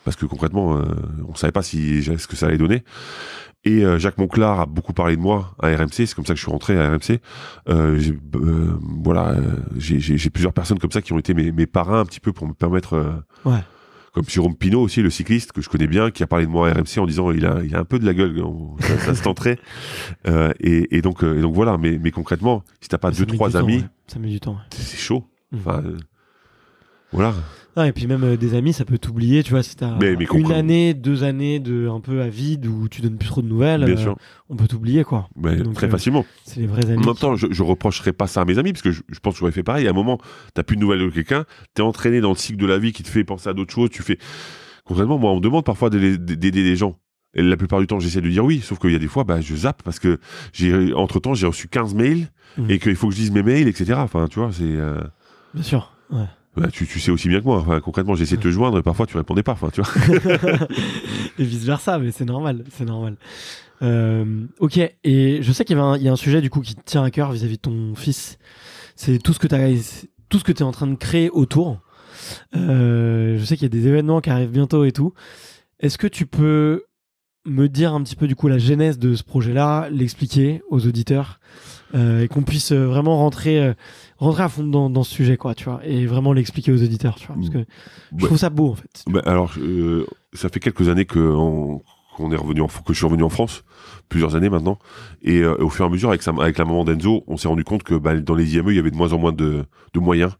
parce que concrètement, on euh, on savait pas si, ce que ça allait donner. Et Jacques Monclar a beaucoup parlé de moi à RMC, c'est comme ça que je suis rentré à RMC. voilà, j'ai plusieurs personnes comme ça qui ont été mes, parrains un petit peu pour me permettre comme Jérôme Pinault aussi, le cycliste que je connais bien, qui a parlé de moi à RMC en disant il a, a un peu de la gueule, ça, se tenterait. Euh, et, donc, euh, donc voilà, mais, concrètement, si t'as pas deux, trois amis, ça met du temps. C'est chaud. Mm. Euh, voilà et puis même euh, des amis, ça peut t'oublier, tu vois, si t'as une année, deux années de un peu à vide où tu donnes plus trop de nouvelles, euh, on peut t'oublier quoi. très euh, facilement. C'est les vrais En même temps, je, je reprocherais pas ça à mes amis, parce que je, pense que j'aurais fait pareil. À un moment, t'as plus de nouvelles de quelqu'un, t'es entraîné dans le cycle de la vie qui te fait penser à d'autres choses, tu fais. Contrairement, moi, on me demande parfois d'aider des gens. Et la plupart du temps, j'essaie de dire oui, sauf qu'il y a des fois, bah, je zappe parce que j'ai, entre temps, j'ai reçu 15 mails mmh. et qu'il faut que je dise mes mails, etc. Enfin, tu vois, c'est. Bien sûr. Bah, tu, sais aussi bien que moi. Enfin, concrètement, essayé de te joindre et parfois tu répondais pas. Enfin, et vice versa, mais c'est normal, c'est normal. Euh, ok, et je sais qu'il y, y, a un sujet du coup qui te tient à cœur vis-à-vis de ton fils. C'est tout ce que tu es en train de créer autour. Euh, je sais qu'il y a des événements qui arrivent bientôt et tout. Est-ce que tu peux me dire un petit peu du coup la genèse de ce projet-là, l'expliquer aux auditeurs euh, et qu'on puisse euh, vraiment rentrer euh, rentrer à fond dans, ce sujet quoi, tu vois, et vraiment l'expliquer aux auditeurs, tu vois, parce que je trouve ça beau en fait. Bah, alors ça fait quelques années que on, est revenu en, que je suis revenu en France plusieurs années maintenant et au fur et à mesure avec avec la maman d'Enzo, on s'est rendu compte que bah, dans les IME il y avait de moins en moins de, moyens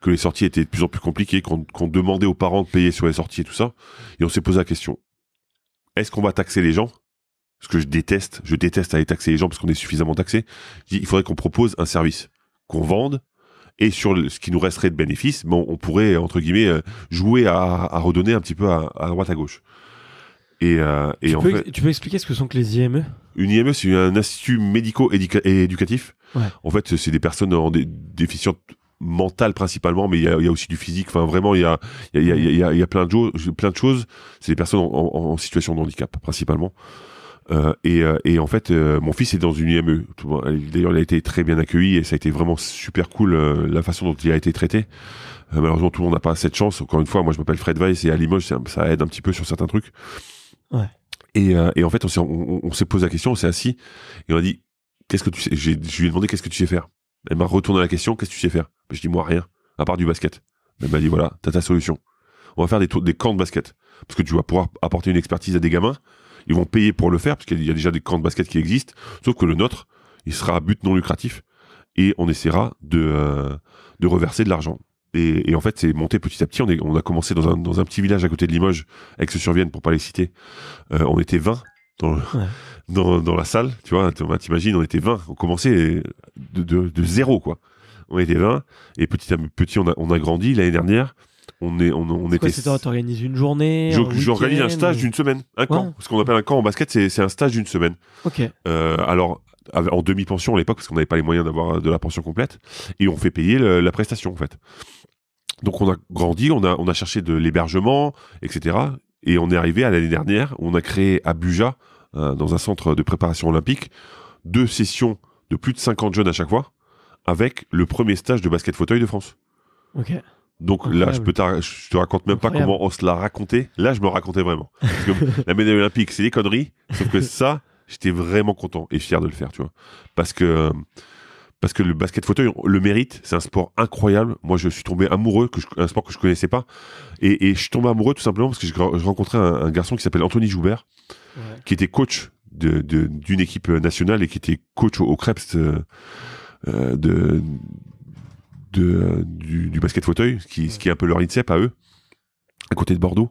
que les sorties étaient de plus en plus compliquées, qu'on, qu'on demandait aux parents de payer sur les sorties et tout ça. Et on s'est posé la question, est-ce qu'on va taxer les gens Ce que je déteste, je déteste aller taxer les gens parce qu'on est suffisamment taxé. Il faudrait qu'on propose un service, qu'on vende, et sur ce qui nous resterait de bénéfices, bon, on pourrait, entre guillemets, euh, jouer à, redonner un petit peu à, droite, à gauche. Euh, et, tu, en peux, fait, tu, peux, expliquer ce que sont que les IME Une IME, c'est un institut médico-éducatif. En fait, c'est des personnes en dé mental principalement, mais il y a, aussi du physique. Enfin, vraiment, il y a, y, a, y, y a plein de, choses. C'est les personnes en, situation de handicap, principalement. Euh, et, euh, et, en fait, euh, mon fils est dans une IME. D'ailleurs, il a été très bien accueilli et ça a été vraiment super cool la façon dont il a été traité. malheureusement, tout le monde n'a pas cette chance. Encore une fois, moi, je m'appelle Fred Weiss et à Limoges, ça, aide un petit peu sur certains trucs. Ouais. Et, et, en fait, on s'est on, posé la question, on s'est assis et on a dit, qu'est-ce que tu sais, je lui ai demandé qu'est-ce que tu sais faire. Elle m'a retourné la question, qu'est-ce que tu sais faire Je dis moi rien, à part du basket. Elle m'a dit voilà, t'as ta solution. On va faire des, camps de basket. Parce que tu vas pouvoir apporter une expertise à des gamins. Ils vont payer pour le faire, parce qu'il y a déjà des camps de basket qui existent. Sauf que le nôtre, il sera à but non lucratif. Et on essaiera de, euh, reverser de l'argent. Et, en fait, c'est monté petit à petit. On, a commencé dans un, petit village à côté de Limoges, avec ce surviennent, pour pas les citer. Euh, on était 20 dans, dans, la salle, tu vois, bah, t'imagines, on était 20, on commençait de, de, de, zéro, quoi. On était 20, et petit à petit, on a, on a grandi. L'année dernière, on, est, on, on T'organises une journée J'organise un, un stage d'une semaine, un camp. Ce qu'on appelle un camp en basket, c'est un stage d'une semaine. Ok. Euh, alors, en demi-pension à l'époque, parce qu'on n'avait pas les moyens d'avoir euh, de la pension complète, et on fait payer la prestation, en fait. Donc on a grandi, on a, on a cherché de l'hébergement, etc. Et on est arrivé à l'année dernière, on a créé à Buja, euh, dans un centre de préparation olympique, deux sessions de plus de 50 jeunes à chaque fois, avec le premier stage de basket fauteuil de France. Donc là, je, peux je te raconte même pas comment on se l'a raconté. Là, je me racontais vraiment. Parce que la médaille olympique, c'est des conneries. Sauf que ça, j'étais vraiment content et fier de le faire, tu vois. Parce que euh, parce que le basket fauteuil le mérite. C'est un sport incroyable. Moi, je suis tombé amoureux, que un sport que je connaissais pas. Et, je suis tombé amoureux tout simplement parce que je, rencontrais un, garçon qui s'appelle Anthony Joubert, qui était coach d'une équipe nationale et qui était coach au, Krebs euh, euh, de, du, basket fauteuil, ce qui, est un peu leur INSEP à eux, à côté de Bordeaux.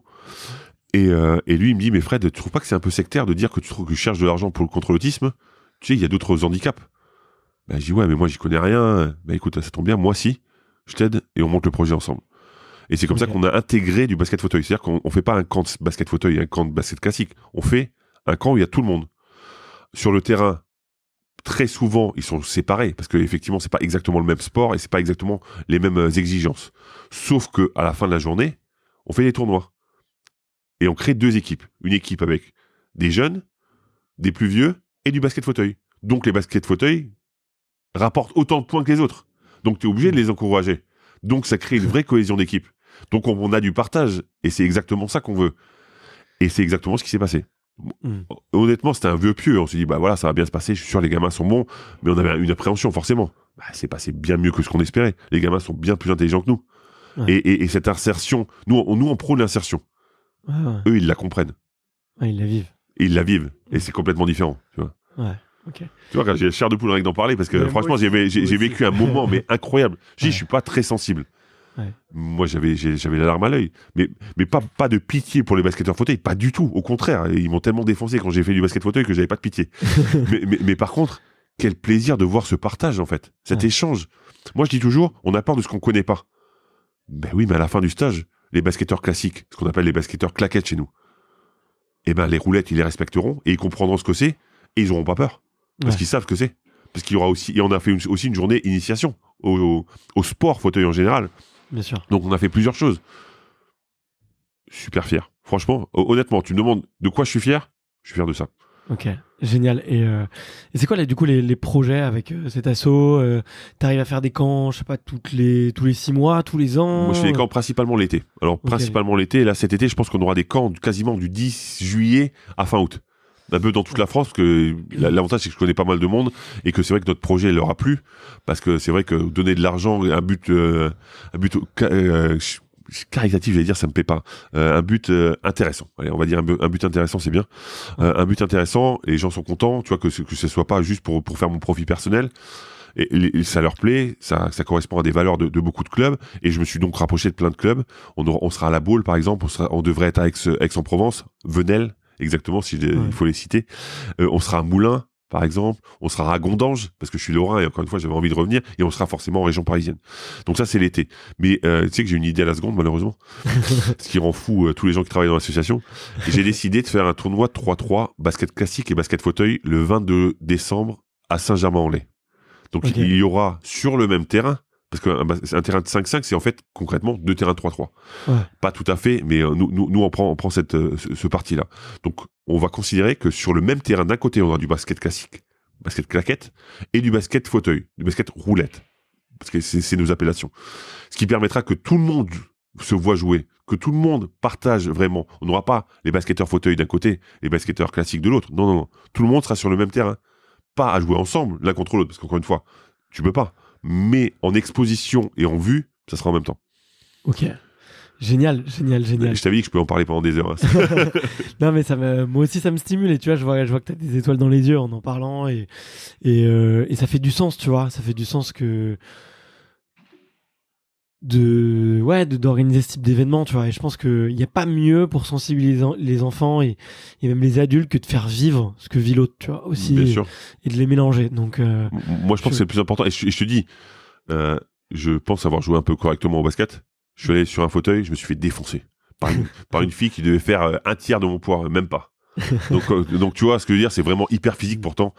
Euh, et, lui, il me dit, mais Fred, tu trouves pas que c'est un peu sectaire de dire que tu cherches de l'argent pour, le contre l'autisme Tu sais, il y a d'autres handicaps. Bah, je dis, ouais, mais moi, j'y connais rien. Bah, écoute, ça tombe bien, moi, si, je t'aide et on monte le projet ensemble. Et c'est comme ça qu'on a intégré du basket fauteuil. C'est-à-dire qu'on ne fait pas un camp de basket fauteuil un camp de basket classique. On fait un camp où il y a tout le monde. Sur le terrain, très souvent, ils sont séparés parce qu'effectivement, c'est pas exactement le même sport et c'est pas exactement les mêmes euh, exigences. Sauf qu'à la fin de la journée, on fait des tournois et on crée deux équipes. Une équipe avec des jeunes, des plus vieux et du basket fauteuil. Donc les baskets fauteuil rapporte autant de points que les autres. Donc tu es obligé de les encourager. Donc ça crée une vraie cohésion d'équipe. Donc on, a du partage. Et c'est exactement ça qu'on veut. Et c'est exactement ce qui s'est passé. Hmm. Honnêtement, c'était un vieux pieux. On s'est dit, bah voilà, ça va bien se passer. Je suis sûr, les gamins sont bons. Mais on avait une appréhension, forcément. Bah, c'est passé bien mieux que ce qu'on espérait. Les gamins sont bien plus intelligents que nous. Et, et, cette insertion, nous, on, nous, on prône l'insertion. Eux, ils la comprennent. ils la vivent. ils la vivent. Et c'est complètement différent. Tu vois. Ouais. Tu vois, j'ai chair de poule avec d'en parler parce que franchement, j'ai vécu un moment mais incroyable. J'y je suis pas très sensible. Moi, j'avais, la larme à l'œil, mais, mais pas, pas de pitié pour les basketteurs fauteuils, pas du tout. Au contraire, hein. ils m'ont tellement défoncé quand j'ai fait du basket fauteuil que j'avais pas de pitié. mais, par contre, quel plaisir de voir ce partage en fait, cet échange. Moi, je dis toujours, on a peur de ce qu'on connaît pas. Ben oui, mais à la fin du stage, les basketteurs classiques, ce qu'on appelle les basketteurs claquettes chez nous, eh ben les roulettes, ils les respecteront et ils comprendront ce que c'est et ils n'auront pas peur parce qu'ils savent que c'est. Parce qu'il y aura aussi, et on a fait aussi une journée initiation au, sport fauteuil en général. Bien sûr. Donc on a fait plusieurs choses. Super fier. Franchement, honnêtement, tu me demandes de quoi je suis fier Je suis fier de ça. Ok, génial. Et, euh, c'est quoi du coup les, projets avec euh, cet assaut euh, T'arrives à faire des camps, je sais pas, toutes les, tous les six mois, tous les ans Moi je fais des camps principalement l'été. Alors principalement l'été, là cet été je pense qu'on aura des camps quasiment du 10 juillet à fin août un peu dans toute la France, que l'avantage c'est que je connais pas mal de monde et que c'est vrai que notre projet leur a plu, parce que c'est vrai que donner de l'argent, un but, euh, un but euh, caritatif, j'allais dire, ça me plaît pas. Euh, un but intéressant. Allez, on va dire un, but intéressant, c'est bien. un but intéressant, les gens sont contents, tu vois, que, ce, que ce soit pas juste pour, pour faire mon profit personnel. Et, ça leur plaît, ça, correspond à des valeurs de, de, beaucoup de clubs, et je me suis donc rapproché de plein de clubs. On, sera à La boule par exemple, on, on devrait être à Aix-en-Provence, Venelle, exactement il faut les citer. Euh, on sera à Moulins, par exemple, on sera à Gondange, parce que je suis lorrain et encore une fois j'avais envie de revenir, et on sera forcément en région parisienne. Donc ça c'est l'été. Mais euh, tu sais que j'ai une idée à la seconde malheureusement, ce qui rend fou euh, tous les gens qui travaillent dans l'association. J'ai décidé de faire un tournoi 3-3 basket classique et basket fauteuil le 22 décembre à Saint-Germain-en-Laye. Donc il y aura sur le même terrain parce qu'un ah bah, terrain de 5-5, c'est en fait concrètement deux terrains de 3-3. Pas tout à fait, mais euh, nous, nous, nous on prend, on prend cette, euh, ce, parti-là. Donc on va considérer que sur le même terrain, d'un côté, on aura du basket classique, basket claquette, et du basket fauteuil, du basket roulette. Parce que c'est nos appellations. Ce qui permettra que tout le monde se voit jouer, que tout le monde partage vraiment. On n'aura pas les basketteurs fauteuil d'un côté, les basketteurs classiques de l'autre. Non, non, non. Tout le monde sera sur le même terrain. Pas à jouer ensemble, l'un contre l'autre, parce qu'encore une fois, tu peux pas mais en exposition et en vue, ça sera en même temps. Ok. Génial, génial, génial. Je t'avais dit que je peux en parler pendant des heures. Hein. non, mais ça moi aussi, ça me stimule. Et tu vois, je vois, je vois que tu as des étoiles dans les yeux en en parlant. Et, et, euh, et ça fait du sens, tu vois. Ça fait du sens que de ouais d'organiser ce type d'événement tu vois et je pense que il n'y a pas mieux pour sensibiliser les enfants et, même les adultes que de faire vivre ce que vit l'autre tu vois aussi Et, de les mélanger donc euh, moi je pense que c'est le plus important et je, te dis euh, je pense avoir joué un peu correctement au basket je suis allé sur un fauteuil je me suis fait défoncer par une, fille qui devait faire euh, un tiers de mon poids même pas donc donc tu vois ce que je veux dire c'est vraiment hyper physique pourtant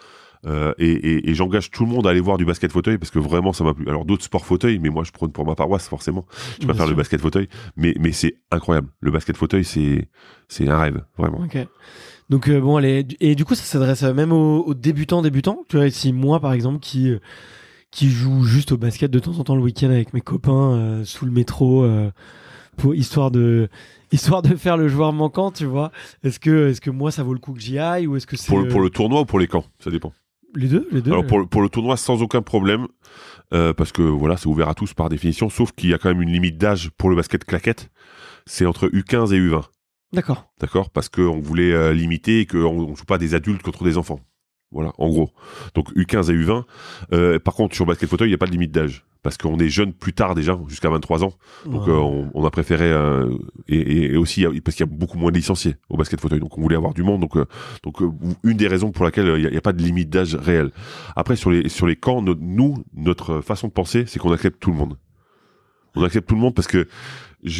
euh, et, j'engage tout le monde à aller voir du basket fauteuil parce que vraiment ça m'a plu. Alors d'autres sports fauteuil, mais moi je prône pour ma paroisse forcément. Je préfère le basket fauteuil, mais, mais c'est incroyable. Le basket fauteuil, c'est un rêve vraiment. Donc euh, bon, allez, et du coup ça s'adresse euh, même aux, débutants débutants. Tu vois, si moi par exemple qui qui joue juste au basket de temps en temps le week-end avec mes copains sous le métro pour histoire de histoire de faire le joueur manquant, tu vois. Est-ce que, est-ce que moi, ça vaut le coup que j'y aille ou est-ce que pour le, pour le tournoi ou pour les camps Ça dépend. Les deux, Alors pour, le tournoi, sans aucun problème, euh, parce que voilà, c'est ouvert à tous par définition, sauf qu'il y a quand même une limite d'âge pour le basket claquette. C'est entre U15 et U20. D'accord. D'accord, parce qu'on voulait euh, limiter et qu'on ne joue pas des adultes contre des enfants. Voilà, en gros. Donc U15 et U20. Euh, par contre, sur basket fauteuil, il n'y a pas de limite d'âge parce qu'on est jeune plus tard déjà, jusqu'à 23 ans. Donc euh, on, a préféré euh, et, aussi parce qu'il y a beaucoup moins de licenciés au basket fauteuil, donc on voulait avoir du monde. Donc euh, donc une des raisons pour laquelle il n'y a, pas de limite d'âge réelle. Après sur les sur les camps, nous notre façon de penser, c'est qu'on accepte tout le monde. On accepte tout le monde parce que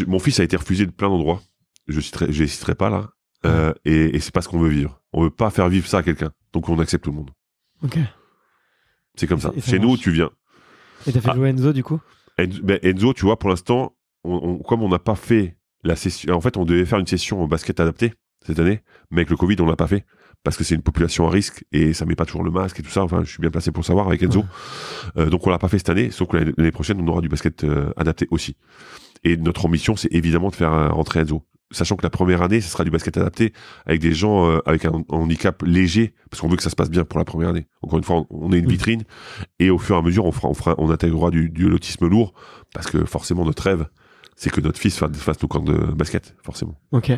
mon fils a été refusé de plein d'endroits. Je citerai, citerai pas là. et, et c'est pas ce qu'on veut vivre. On veut pas faire vivre ça à quelqu'un. Donc on accepte tout le monde. Ok. C'est comme ça. Chez nous, tu viens, et t'as fait ah. jouer Enzo du coup ben, Enzo, tu vois, pour l'instant, comme on n'a pas fait la session. En fait, on devait faire une session au basket adapté cette année, mais avec le Covid, on l'a pas fait parce que c'est une population à risque et ça met pas toujours le masque et tout ça. Enfin, je suis bien placé pour savoir avec Enzo. Euh, donc on l'a pas fait cette année, sauf que l'année prochaine, on aura du basket euh, adapté aussi. Et notre ambition, c'est évidemment de faire euh, rentrer Enzo sachant que la première année, ce sera du basket adapté avec des gens euh, avec un, handicap léger, parce qu'on veut que ça se passe bien pour la première année. Encore une fois, on, est une mm. vitrine, et au fur et à mesure, on, fera, on, intégrera du, du lotisme lourd, parce que forcément, notre rêve, c'est que notre fils fasse nos camps de basket, forcément. Ok.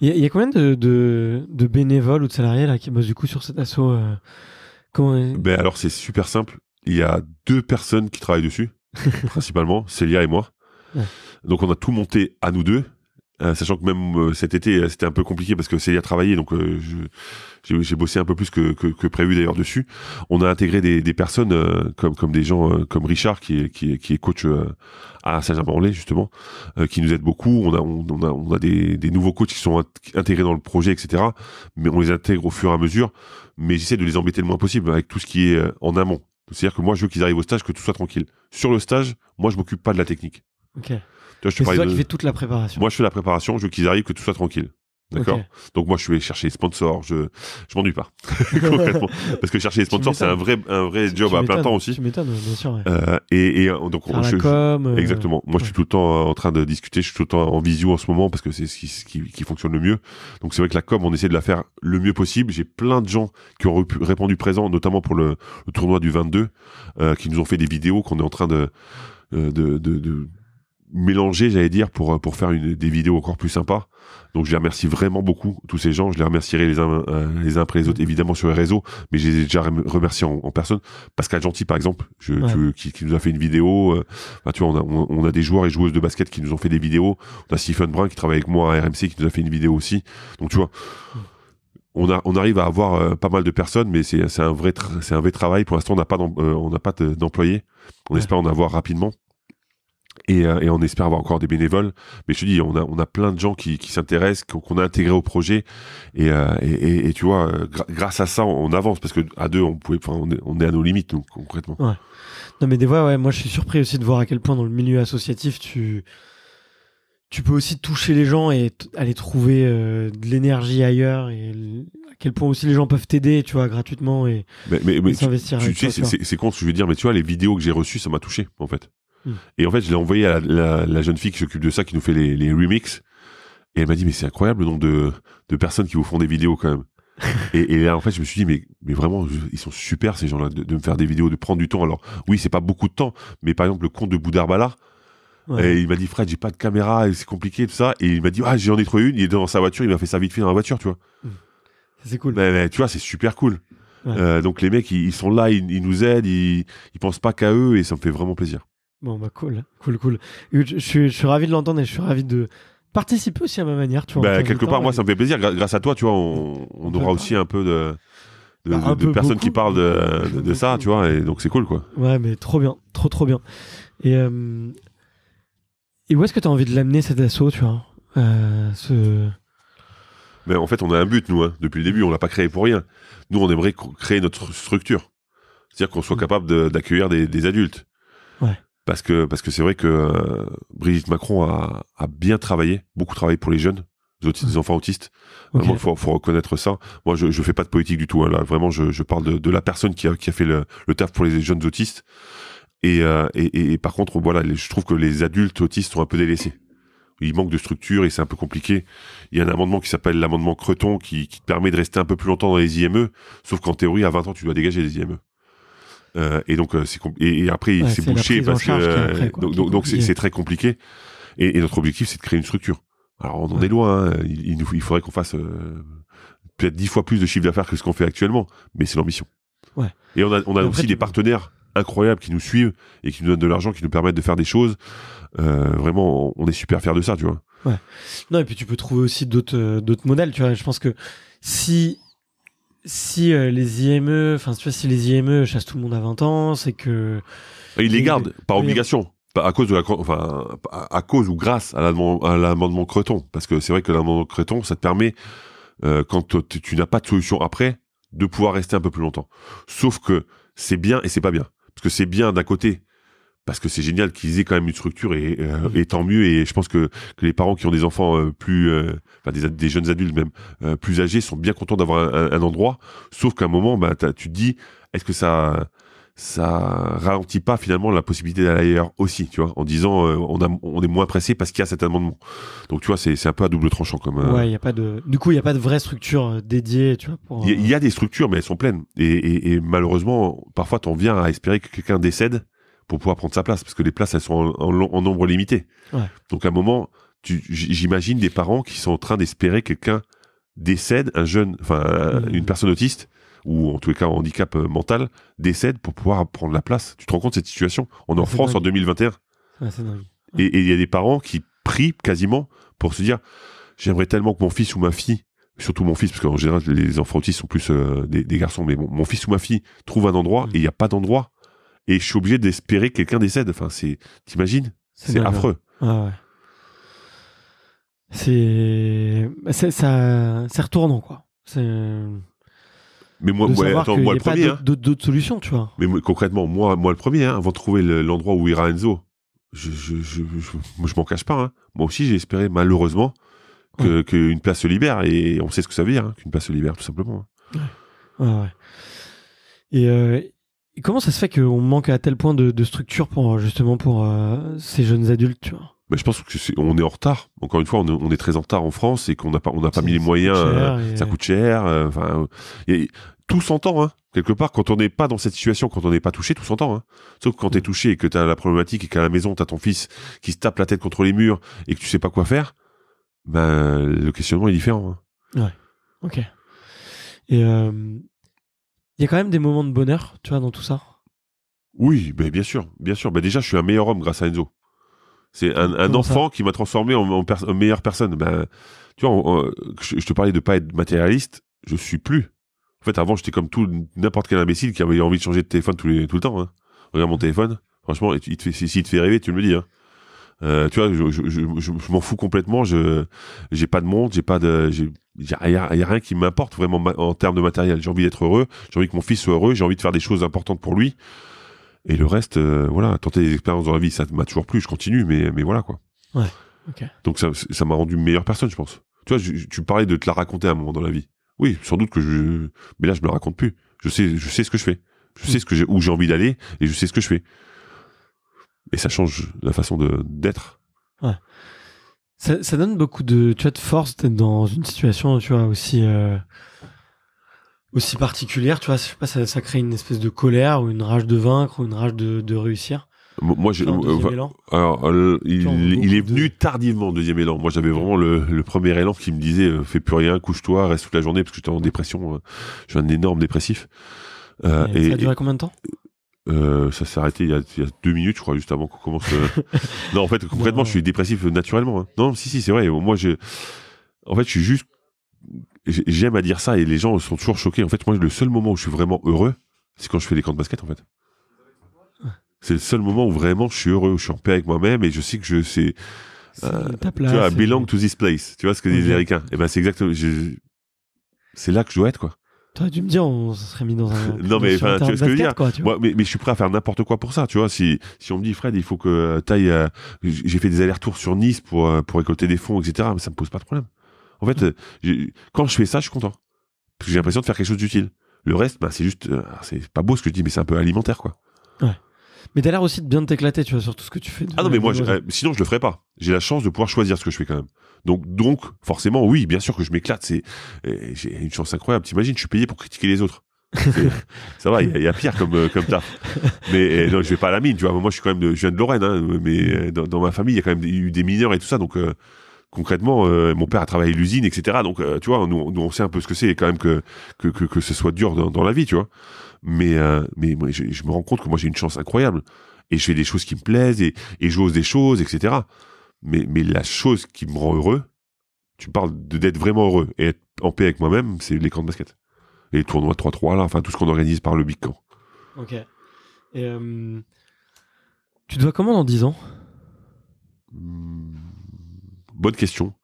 Il y, a combien de, bénévoles ou de salariés là, qui bossent du coup sur cet assaut euh, comment ben Alors, c'est super simple. Il y a deux personnes qui travaillent dessus, principalement, Célia et moi. Donc, on a tout monté à nous deux. Euh, sachant que même euh, cet été, euh, c'était un peu compliqué parce que c'est à travailler, donc j'ai bossé un peu plus que, prévu d'ailleurs dessus. On a intégré des, personnes comme, comme des gens comme Richard qui est, qui coach à Saint-Germain-en-Laye justement, qui nous aide beaucoup. On a, on, a, des, nouveaux coachs qui sont intégrés dans le projet, etc. Mais on les intègre au fur et à mesure. Mais j'essaie de les embêter le moins possible avec tout ce qui est en amont. C'est-à-dire que moi, je veux qu'ils arrivent au stage, que tout soit tranquille. Sur le stage, moi, je m'occupe pas de la technique. Okay c'est toi qui fais toute la préparation. Moi, je fais la préparation. Je veux qu'ils arrivent, que tout soit tranquille. D'accord. Donc moi je vais chercher les sponsors, je je m'ennuie pas parce que chercher les sponsors c'est un vrai vrai job à plein temps aussi. Tu m'étonnes bien sûr. Euh, et, euh, donc euh, exactement. Moi je suis tout le temps en train de discuter, je suis tout le temps en visio en ce moment parce que c'est ce qui, fonctionne le mieux. Donc c'est vrai que la com on essaie de la faire le mieux possible. J'ai plein de gens qui ont répondu présent, notamment pour le, tournoi du 22, qui nous ont fait des vidéos qu'on est en train de, mélanger, j'allais dire, pour, euh, pour faire une, des vidéos encore plus sympas. Donc je les remercie vraiment beaucoup, tous ces gens. Je les remercierai les uns, euh, les après les mm. autres, évidemment sur les réseaux, mais je les ai déjà remerciés en, personne. Pascal Gentil, par exemple, qui, nous a fait une vidéo. Euh, tu vois, on a, des joueurs et joueuses de basket qui nous ont fait des vidéos. On a Stephen Brun qui travaille avec moi à RMC, qui nous a fait une vidéo aussi. Donc tu vois. Mm. On, arrive à avoir pas mal de personnes, mais c'est un vrai un vrai travail. Pour l'instant, on n'a pas d'employés. On, pas on espère en avoir rapidement. Euh, et, on espère avoir encore des bénévoles. Mais je te dis, on a, on a plein de gens qui, qui s'intéressent, qu'on a intégrés au projet. Euh, et, et, tu vois, euh, grâce à ça, on, avance parce que à deux, on pouvait, enfin, on, est, on est à nos limites, donc concrètement. Non, mais des fois, ouais, moi, je suis surpris aussi de voir à quel point dans le milieu associatif, tu tu peux aussi toucher les gens et aller trouver de l'énergie ailleurs et à quel point aussi les gens peuvent t'aider, tu vois, gratuitement et, Tu, tu sais, c'est con ce que je veux dire, mais tu vois, les vidéos que j'ai reçues, ça m'a touché, en fait. Et en fait, je l'ai envoyé à la, jeune fille qui s'occupe de ça, qui nous fait les, les remixes. Et elle m'a dit, mais c'est incroyable le nombre de, personnes qui vous font des vidéos quand même. et, là, en fait, je me suis dit, mais, mais vraiment, ils sont super ces gens-là de, me faire des vidéos, de prendre du temps. Alors, oui, c'est pas beaucoup de temps, mais par exemple, le compte de Boudarbala, Et il m'a dit, Fred, j'ai pas de caméra, c'est compliqué, tout ça. Et il m'a dit, ah, j'en ai trouvé une. Il est dans sa voiture, il m'a fait ça vite fait dans la voiture, tu vois. Hmm. C'est cool. Mais, tu vois, c'est super cool. Euh, donc les mecs, ils, sont là, ils, nous aident, ils, ils pensent pas qu'à eux et ça me fait vraiment plaisir. Bon, bah cool, cool, cool. Je, suis, je suis ravi de l'entendre et je suis ravi de participer aussi à ma manière. Tu vois, bah, quelque part, moi, ça me fait plaisir. Grâce à toi, tu vois, on, on, aura aussi un peu de de, bah, personnes qui parlent de, de, ça, tu vois, et donc c'est cool, quoi. Ouais, mais trop bien, trop, trop bien. Et, euh, et où est-ce que tu as envie de l'amener, cet assaut, tu vois euh, ce... Mais en fait, on a un but, nous, hein, depuis le début, on l'a pas créé pour rien. Nous, on aimerait créer notre structure. C'est-à-dire qu'on soit mm. capable d'accueillir des, adultes, parce que parce que c'est vrai que euh, Brigitte Macron a, bien travaillé, beaucoup travaillé pour les jeunes, les, enfants autistes. Il faut, reconnaître ça. Moi, je, je fais pas de politique du tout. Hein, là, vraiment, je, parle de, la personne qui a, fait le, taf pour les jeunes autistes. Et, euh, par contre, voilà, je trouve que les adultes autistes sont un peu délaissés il manque de structure et c'est un peu compliqué. Il y a un amendement qui s'appelle l'amendement Creton qui, qui, permet de rester un peu plus longtemps dans les IME, sauf qu'en théorie, à 20 ans, tu dois dégager les IME. Euh, et donc, euh, c'est et, et, après, c'est bouché parce que euh, donc c'est très compliqué. Et, notre objectif, c'est de créer une structure. Alors, on en est loin. Hein. Il, il, faudrait qu'on fasse peut-être dix fois plus de chiffre d'affaires que ce qu'on fait actuellement, mais c'est l'ambition. Et on a, on a aussi des partenaires incroyables qui nous suivent et qui nous donnent de l'argent, qui nous permettent de faire des choses. vraiment, on est super fiers de ça, tu vois. Non, et puis tu peux trouver aussi d'autres, d'autres modèles, tu vois. Je pense que si si euh, les IME, enfin, tu vois, si les IME chassent tout le monde à 20 ans, c'est que. ils les gardent, par obligation. À cause, de la, enfin, à cause ou grâce à l'amendement Creton. Parce que c'est vrai que l'amendement Creton, ça te permet, euh, quand tu n'as pas de solution après, de pouvoir rester un peu plus longtemps. Sauf que c'est bien et c'est pas bien. Parce que c'est bien d'un côté parce que c'est génial qu'ils aient quand même une structure et, euh, et tant mieux. Et je pense que, que les parents qui ont des enfants euh, plus, euh, enfin des, des, jeunes adultes même plus âgés sont bien contents d'avoir un, endroit. Sauf qu'à un moment, bah, tu te dis, est-ce que ça ça ralentit pas finalement la possibilité d'aller ailleurs aussi, tu vois, en disant on, on est moins pressé parce qu'il y a cet amendement. Donc tu vois, c'est un peu à double tranchant comme. Ouais, il y a pas de. Du coup, il y a pas de vraie structure dédiée, tu vois. Il y, y, a des structures, mais elles sont pleines. Et, et, et malheureusement, parfois, t'en viens à espérer que quelqu'un décède pour pouvoir prendre sa place, parce que les places, elles sont en, nombre limité. Donc à un moment, j'imagine des parents qui sont en train d'espérer que quelqu'un décède, un jeune, enfin mmh. une personne autiste, ou en tous les cas un handicap euh, mental, décède pour pouvoir prendre la place. Tu te rends compte de cette situation On est en ah, France en 2021. Ah, et il y a des parents qui prient quasiment pour se dire, j'aimerais tellement que mon fils ou ma fille surtout mon fils, parce qu'en général, les enfants autistes sont plus euh, des, garçons, mais bon, mon fils ou ma fille trouve un endroit mmh. et il n'y a pas d'endroit et je suis obligé d'espérer que quelqu'un décède. Enfin, c'est, t'imagines C'est hein. affreux. ouais. C'est, c'est ça, c'est retournant quoi. C'est. Mais moi, moi, moi le premier. Hein. D'autres solutions, tu vois. Mais concrètement, moi, moi le premier, hein, avant de trouver l'endroit où ira Enzo, je, je, je, je m'en cache pas. Moi aussi, j'ai espéré, malheureusement, qu'une place se libère. Et on sait ce que ça veut dire, qu'une place se libère, tout simplement. ouais. Et, euh, comment ça se fait qu'on manque à tel point de, structure pour justement pour euh, ces jeunes adultes mais je pense que est, on est en retard. Encore une fois, on est, très en retard en France et qu'on n'a pas, on n'a pas mis les moyens. Ça coûte euh, cher. Euh, enfin, tout s'entend. Hein. Quelque part, quand on n'est pas dans cette situation, quand on n'est pas touché, tout s'entend. Hein. Sauf que quand t'es mm. touché et que t'as la problématique et qu'à la maison t'as ton fils qui se tape la tête contre les murs et que tu sais pas quoi faire, ben le questionnement est différent. Hein. Ouais. Ok. Et il y a quand même des moments de bonheur, tu vois, dans tout ça. Oui, ben bien sûr, bien sûr. déjà, je suis un meilleur homme grâce à Enzo. C'est un, enfant qui m'a transformé en, meilleure personne. Ben, tu vois, je, te parlais de pas être matérialiste, je suis plus. En fait, avant, j'étais comme tout n'importe quel imbécile qui avait envie de changer de téléphone tout, les, tout le temps. Hein. Regarde mon téléphone, franchement, s'il te, te fait rêver, tu me le dis. Hein. Euh, tu vois, je, m'en fous complètement. Je j'ai pas de montre, j'ai pas de, il n'y a, rien qui m'importe vraiment en termes de matériel. J'ai envie d'être heureux, j'ai envie que mon fils soit heureux, j'ai envie de faire des choses importantes pour lui. Et le reste, euh, voilà, tenter des expériences dans la vie, ça m'a toujours plu, je continue, mais, mais voilà quoi. Donc ça m'a rendu une meilleure personne, je pense. Tu vois, tu parlais de te la raconter à un moment dans la vie. Oui, sans doute que je. Mais là, je me la raconte plus. Je sais, je sais ce que je fais. Je sais hmm. ce que j'ai, où j'ai envie d'aller et je sais ce que je fais. Et ça change la façon de, d'être. Ouais. Ça, donne beaucoup de, tu vois, de force d'être dans une situation, tu vois, aussi, euh, aussi particulière, tu vois. pas, ça, ça, crée une espèce de colère ou une rage de vaincre ou une rage de, réussir. Moi, je, euh, alors, euh, il, est venu tardivement tardivement, deuxième élan. Moi, j'avais vraiment le, premier élan qui me disait fais plus rien, couche-toi, reste toute la journée parce que j'étais en dépression. je un énorme dépressif. ça a duré combien de temps euh, ça s'est arrêté il y, a, deux minutes, je crois, juste avant qu'on commence. Euh. non, en fait, concrètement, je suis dépressif naturellement. Hein. Non, si, si, c'est vrai. Moi, je... en fait, je suis juste. J'aime à dire ça et les gens sont toujours choqués. En fait, moi, le seul moment où je suis vraiment heureux, c'est quand je fais des camps de basket, en fait. C'est le seul moment où vraiment je suis heureux, où je suis en paix avec moi-même et je sais que je sais. Euh, tu vois, belong to this place. Tu vois ce que disent les Américains. Et eh ben, c'est exactement. C'est là que je dois être, quoi. T'aurais dû me dire, on serait mis dans un. non, mais tu vois ce que je veux dire. mais, je suis prêt à faire n'importe quoi pour ça, tu vois. Si, si on me dit, Fred, il faut que euh, taille euh, J'ai fait des allers-retours sur Nice pour, euh, pour récolter des fonds, etc. Mais ça me pose pas de problème. En fait, quand je fais ça, je suis content. Parce que j'ai l'impression de faire quelque chose d'utile. Le reste, bah, c'est juste. c'est pas beau ce que je dis, mais c'est un peu alimentaire, quoi. Ouais. Mais t'as l'air aussi de bien t'éclater, tu vois, sur tout ce que tu fais. Ah non, mais moi, je, sinon, je le ferais pas. J'ai la chance de pouvoir choisir ce que je fais quand même. Donc, donc, forcément, oui, bien sûr que je m'éclate. C'est, j'ai une chance incroyable. T'imagines, je suis payé pour critiquer les autres. ça va, il y, a pire comme euh, comme taf. Mais je vais pas à la mine, tu vois. Moi, je suis quand même, de, je viens de Lorraine, hein, mais mm. euh, dans, ma famille, il y a quand même eu des mineurs et tout ça. Donc euh, concrètement, mon père a travaillé l'usine, etc. Donc tu vois, nous, on sait un peu ce que c'est quand même que que, que que, ce soit dur dans, la vie, tu vois. Mais mais je, me rends compte que moi j'ai une chance incroyable et je fais des choses qui me plaisent et et j'ose des choses, etc. Mais, la chose qui me rend heureux, tu parles d'être vraiment heureux et être en paix avec moi-même, c'est les camps de basket. les tournois 3-3, là, enfin tout ce qu'on organise par le Big Camp. Ok. Et, euh, tu te vois comment dans 10 ans hmm, Bonne question.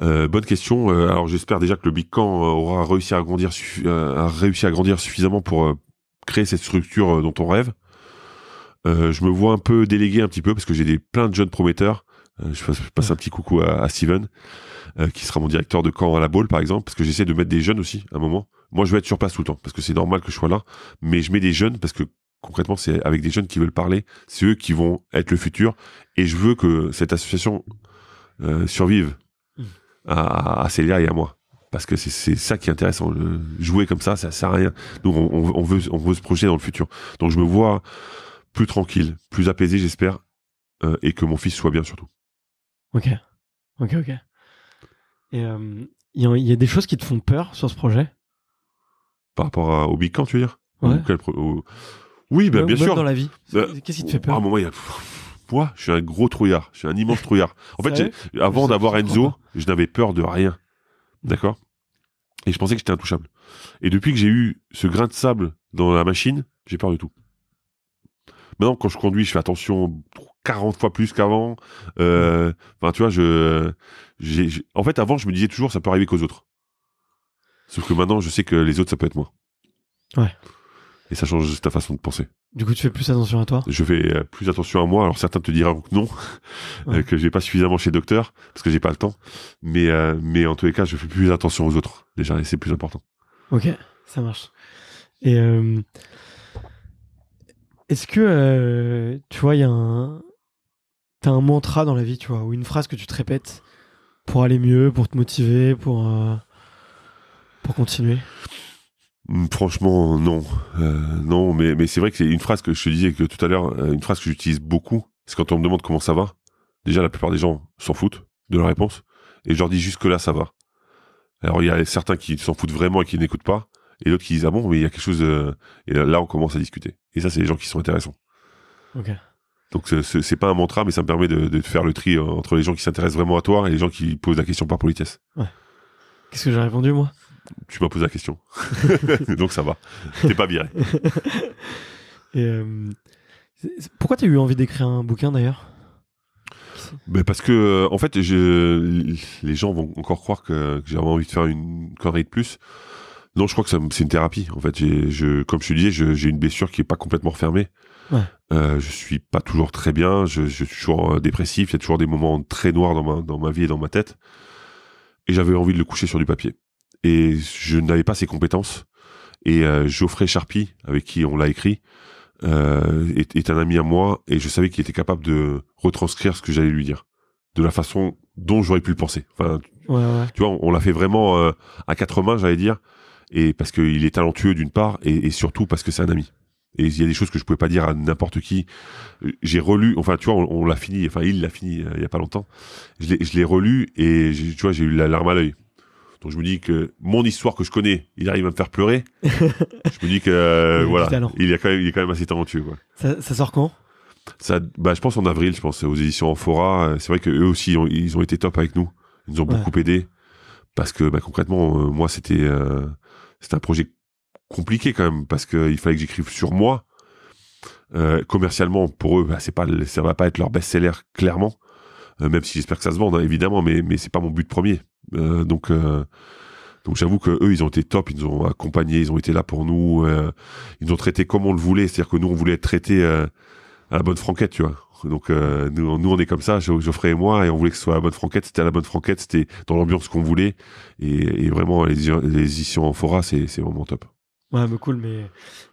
Euh, bonne question. Euh, alors j'espère déjà que le Big Camp aura réussi à, grandir a réussi à grandir suffisamment pour créer cette structure dont on rêve. je me vois un peu délégué un petit peu parce que j'ai des, plein de jeunes prometteurs euh, je passe un petit coucou à, Steven, euh, qui sera mon directeur de camp à la boule, par exemple, parce que j'essaie de mettre des jeunes aussi, à un moment. Moi, je vais être sur place tout le temps, parce que c'est normal que je sois là, mais je mets des jeunes, parce que concrètement, c'est avec des jeunes qui veulent parler, c'est eux qui vont être le futur, et je veux que cette association euh, survive mm. à, Célia et à moi. Parce que c'est ça qui est intéressant. jouer comme ça, ça sert à rien. donc on, veut, se projeter dans le futur. Donc, je me vois plus tranquille, plus apaisé, j'espère, et que mon fils soit bien surtout. Ok, ok, ok. Et euh, il y, a des choses qui te font peur sur ce projet Par rapport à, au Big Camp, tu veux dire Oui, bah, bien sûr. dans la vie. Bah, Qu'est-ce qui te fait peur moi, je suis un gros trouillard, je suis un immense trouillard. En fait, ah avant d'avoir Enzo, je n'avais peur de rien. D'accord Et je pensais que j'étais intouchable. Et depuis que j'ai eu ce grain de sable dans la machine, j'ai peur de tout. Maintenant, quand je conduis, je fais attention 40 fois plus qu'avant. Euh, tu vois, je, j'ai, en fait, avant, je me disais toujours, ça peut arriver qu'aux autres. Sauf que maintenant, je sais que les autres, ça peut être moi. Ouais. Et ça change ta façon de penser. Du coup, tu fais plus attention à toi Je fais euh, plus attention à moi. Alors, certains te diront que non, Que euh, que j'ai pas suffisamment chez le docteur, parce que j'ai pas le temps. Mais, euh, mais en tous les cas, je fais plus attention aux autres, déjà, et c'est plus important. Ok, ça marche. Et est-ce que, euh, tu vois, il y a un. T'as un mantra dans la vie, tu vois, ou une phrase que tu te répètes pour aller mieux, pour te motiver, pour. Euh, pour continuer mmh, Franchement, non. Euh, non, mais, c'est vrai que c'est une phrase que je te disais que tout à l'heure, une phrase que j'utilise beaucoup, c'est quand on me demande comment ça va. Déjà, la plupart des gens s'en foutent de la réponse. Et je leur dis jusque-là, ça va. Alors, il y a certains qui s'en foutent vraiment et qui n'écoutent pas. Et d'autres qui disent, ah bon, mais il y a quelque chose. Et là, on commence à discuter. Et ça, c'est les gens qui sont intéressants. Donc, Donc, c'est pas un mantra, mais ça me permet de, faire le tri euh, entre les gens qui s'intéressent vraiment à toi et les gens qui posent la question par politesse. Qu'est-ce que j'ai répondu, moi Tu m'as posé la question. Donc, ça va. T'es pas viré. et euh, tu as eu envie d'écrire un bouquin, d'ailleurs ben, parce que euh, en fait, je, les gens vont encore croire que, que j'ai vraiment envie de faire une connerie de plus. Non, je crois que c'est une thérapie. En fait, je, comme je te disais, j'ai une blessure qui n'est pas complètement refermée. Ouais. Euh, je suis pas toujours très bien. Je, suis toujours euh, dépressif. Il y a toujours des moments très noirs dans ma, dans ma vie et dans ma tête. Et j'avais envie de le coucher sur du papier. Et je n'avais pas ces compétences. Et euh, Geoffrey Charpie, avec qui on l'a écrit, euh, est, un ami à moi. Et je savais qu'il était capable de retranscrire ce que j'allais lui dire de la façon dont j'aurais pu le penser. Enfin, tu vois, on l'a fait vraiment à quatre mains, j'allais dire et parce qu'il est talentueux d'une part, et, surtout parce que c'est un ami. Et il y a des choses que je pouvais pas dire à n'importe qui. Euh, j'ai relu, enfin, tu vois, on, l'a fini, enfin, il l'a fini euh, il y a pas longtemps. Je l'ai relu et tu vois, j'ai eu la larme à l'œil. Donc je me dis que mon histoire que je connais, il arrive à me faire pleurer. je me dis que euh, voilà, il est quand même, il est quand même assez talentueux. Ça, sort quand Ça, bah, je pense en avril, je pense aux éditions Amphora. C'est vrai que eux aussi, ils ont, été top avec nous. Ils nous ont beaucoup aidé parce que bah, concrètement, moi, c'était c'est un projet compliqué quand même parce qu'il fallait que j'écrive sur moi. Euh, commercialement, pour eux, ça bah, c'est pas, ça va pas être leur best-seller clairement, euh, même si j'espère que ça se vend hein, évidemment, mais ce c'est pas mon but premier. Euh, donc donc j'avoue que eux, ils ont été top, ils nous ont accompagnés, ils ont été là pour nous, ils nous ont traités comme on le voulait, c'est-à-dire que nous on voulait être traités à la bonne franquette, tu vois. Donc euh, nous, on est comme ça, Geoffrey et moi, et on voulait que ce soit la bonne franquette. C'était la bonne franquette, c'était dans l'ambiance qu'on voulait, et, vraiment les, les éditions fora c'est vraiment top. Ouais, mais bah, cool, mais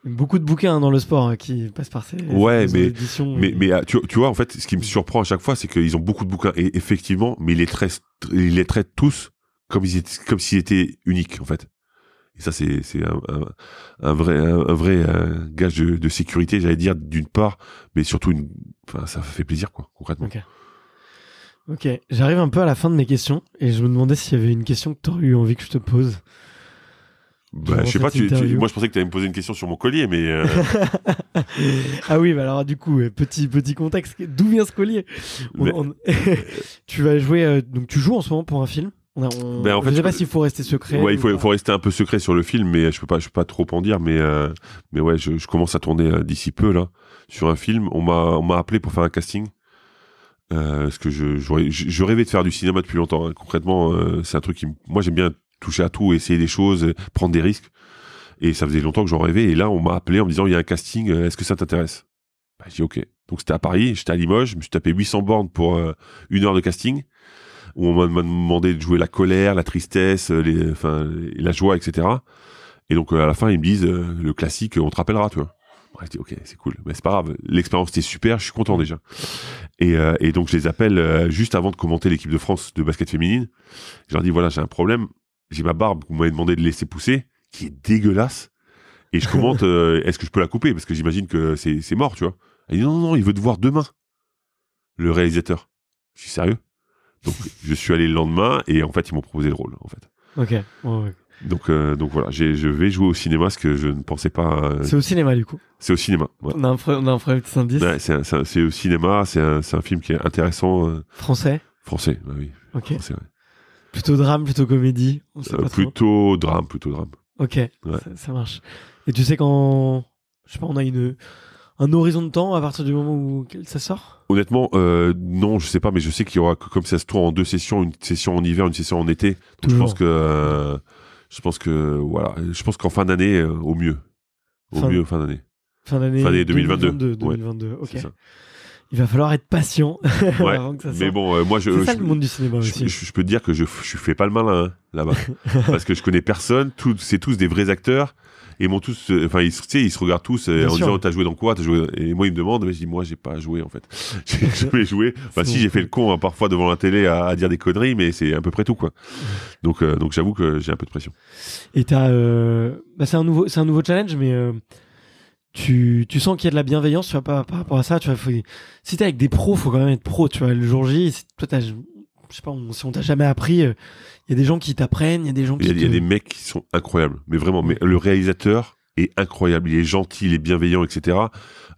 beaucoup de bouquins hein, dans le sport hein, qui passent par ces ouais, mais, éditions. Mais, euh. mais ah, tu, vois, en fait, ce qui me surprend à chaque fois, c'est qu'ils ont beaucoup de bouquins, et effectivement, mais ils les traitent, les traitent tous comme ils étaient, comme s'ils étaient uniques, en fait. Et ça, c'est un, vrai, vrai euh, gage de, sécurité, j'allais dire, d'une part, mais surtout, une... ça fait plaisir, quoi, concrètement. Ok, j'arrive un peu à la fin de mes questions et je me demandais s'il y avait une question que tu aurais eu envie que je te pose. Bah, je sais pas, moi je pensais que tu allais me poser une question sur mon collier, mais. Euh, ah oui, bah alors du coup, petit, petit contexte, d'où vient ce collier Tu vas jouer, euh, donc tu joues en ce moment pour un film je ne Ben en fait, sais pas s'il faut rester secret. Ouais, il faut, faut, rester un peu secret sur le film, mais je peux pas, je peux pas trop en dire. Mais, euh, mais ouais, je, commence à tourner euh, d'ici peu là sur un film. On m'a, on m'a appelé pour faire un casting. Euh, parce que je, je, rêvais de faire du cinéma depuis longtemps. Hein. Concrètement, c'est un truc qui, moi, j'aime bien toucher à tout, essayer des choses, prendre des risques. Et ça faisait longtemps que j'en rêvais. Et là, on m'a appelé en me disant, il y a un casting. Est-ce que ça t'intéresse bah, J'ai dit ok. Donc c'était à Paris, j'étais à Limoges, je me suis tapé 800 bornes pour une heure de casting où on m'a demandé de jouer la colère, la tristesse, euh, la joie, etc. Et donc euh, à la fin, ils me disent euh, le classique, on te rappellera, tu vois. je ok, c'est cool, mais c'est pas grave. L'expérience était super, je suis content déjà. Et, donc je les appelle juste avant de commenter l'équipe de France de basket féminine. Je leur dis voilà, j'ai un problème, j'ai ma barbe vous m'avez demandé de laisser pousser, qui est dégueulasse. Et je commente, est-ce que je peux la couper Parce que j'imagine que c'est mort, tu vois. Elle dit non, non, non, il veut te voir demain, le réalisateur. Je suis sérieux donc je suis allé le lendemain et en fait ils m'ont proposé le rôle en fait. Ok. Donc, euh, donc voilà, je vais jouer au cinéma ce que je ne pensais pas. Euh, c'est au cinéma du coup. C'est au cinéma. Ouais. On, a un on a un c'est au cinéma, c'est un, un, film qui est intéressant. Euh. Français Français, bah oui. Ok. Plutôt drame, plutôt comédie Plutôt drame, plutôt drame. Ok, ça, ça, marche. Et tu sais quand. Je sais pas, on a une un horizon de temps à partir du moment où ça sort Honnêtement, euh, non, je sais pas, mais je sais qu'il y aura, comme ça se tourne en deux sessions, une session en hiver, une session en été. je pense que, euh, je pense que, voilà, je pense qu'en fin d'année, euh, au mieux, au mieux fin d'année. Fin d'année 2022. 2022, 2022 ok. Il va falloir être patient. avant que ça mais bon, moi je, ça, le monde du cinéma aussi. je, peux te dire que je, je fais pas le malin hein, là-bas, parce que je connais personne. c'est tous des vrais acteurs ils tous, euh, enfin, ils, ils se regardent tous euh, en disant T'as joué dans quoi Et moi, ils me demandent, mais je dis Moi, j'ai pas joué en fait. J'ai jamais joué. si, j'ai fait le con hein, parfois devant la télé à, à, dire des conneries, mais c'est à peu près tout quoi. Donc, euh, donc j'avoue que j'ai un peu de pression. Et t'as. Bah, c'est un, nouveau, un nouveau challenge, mais. Tu, tu, sens qu'il y a de la bienveillance par, rapport à ça. Tu si t'es avec des pros, faut quand même être pro. Tu vois, le jour J, si on t'a jamais appris, il y a des gens qui t'apprennent, il y a des gens qui. Il y, a des mecs qui sont incroyables, mais vraiment. Mais le réalisateur est incroyable, il est gentil, il est bienveillant, etc.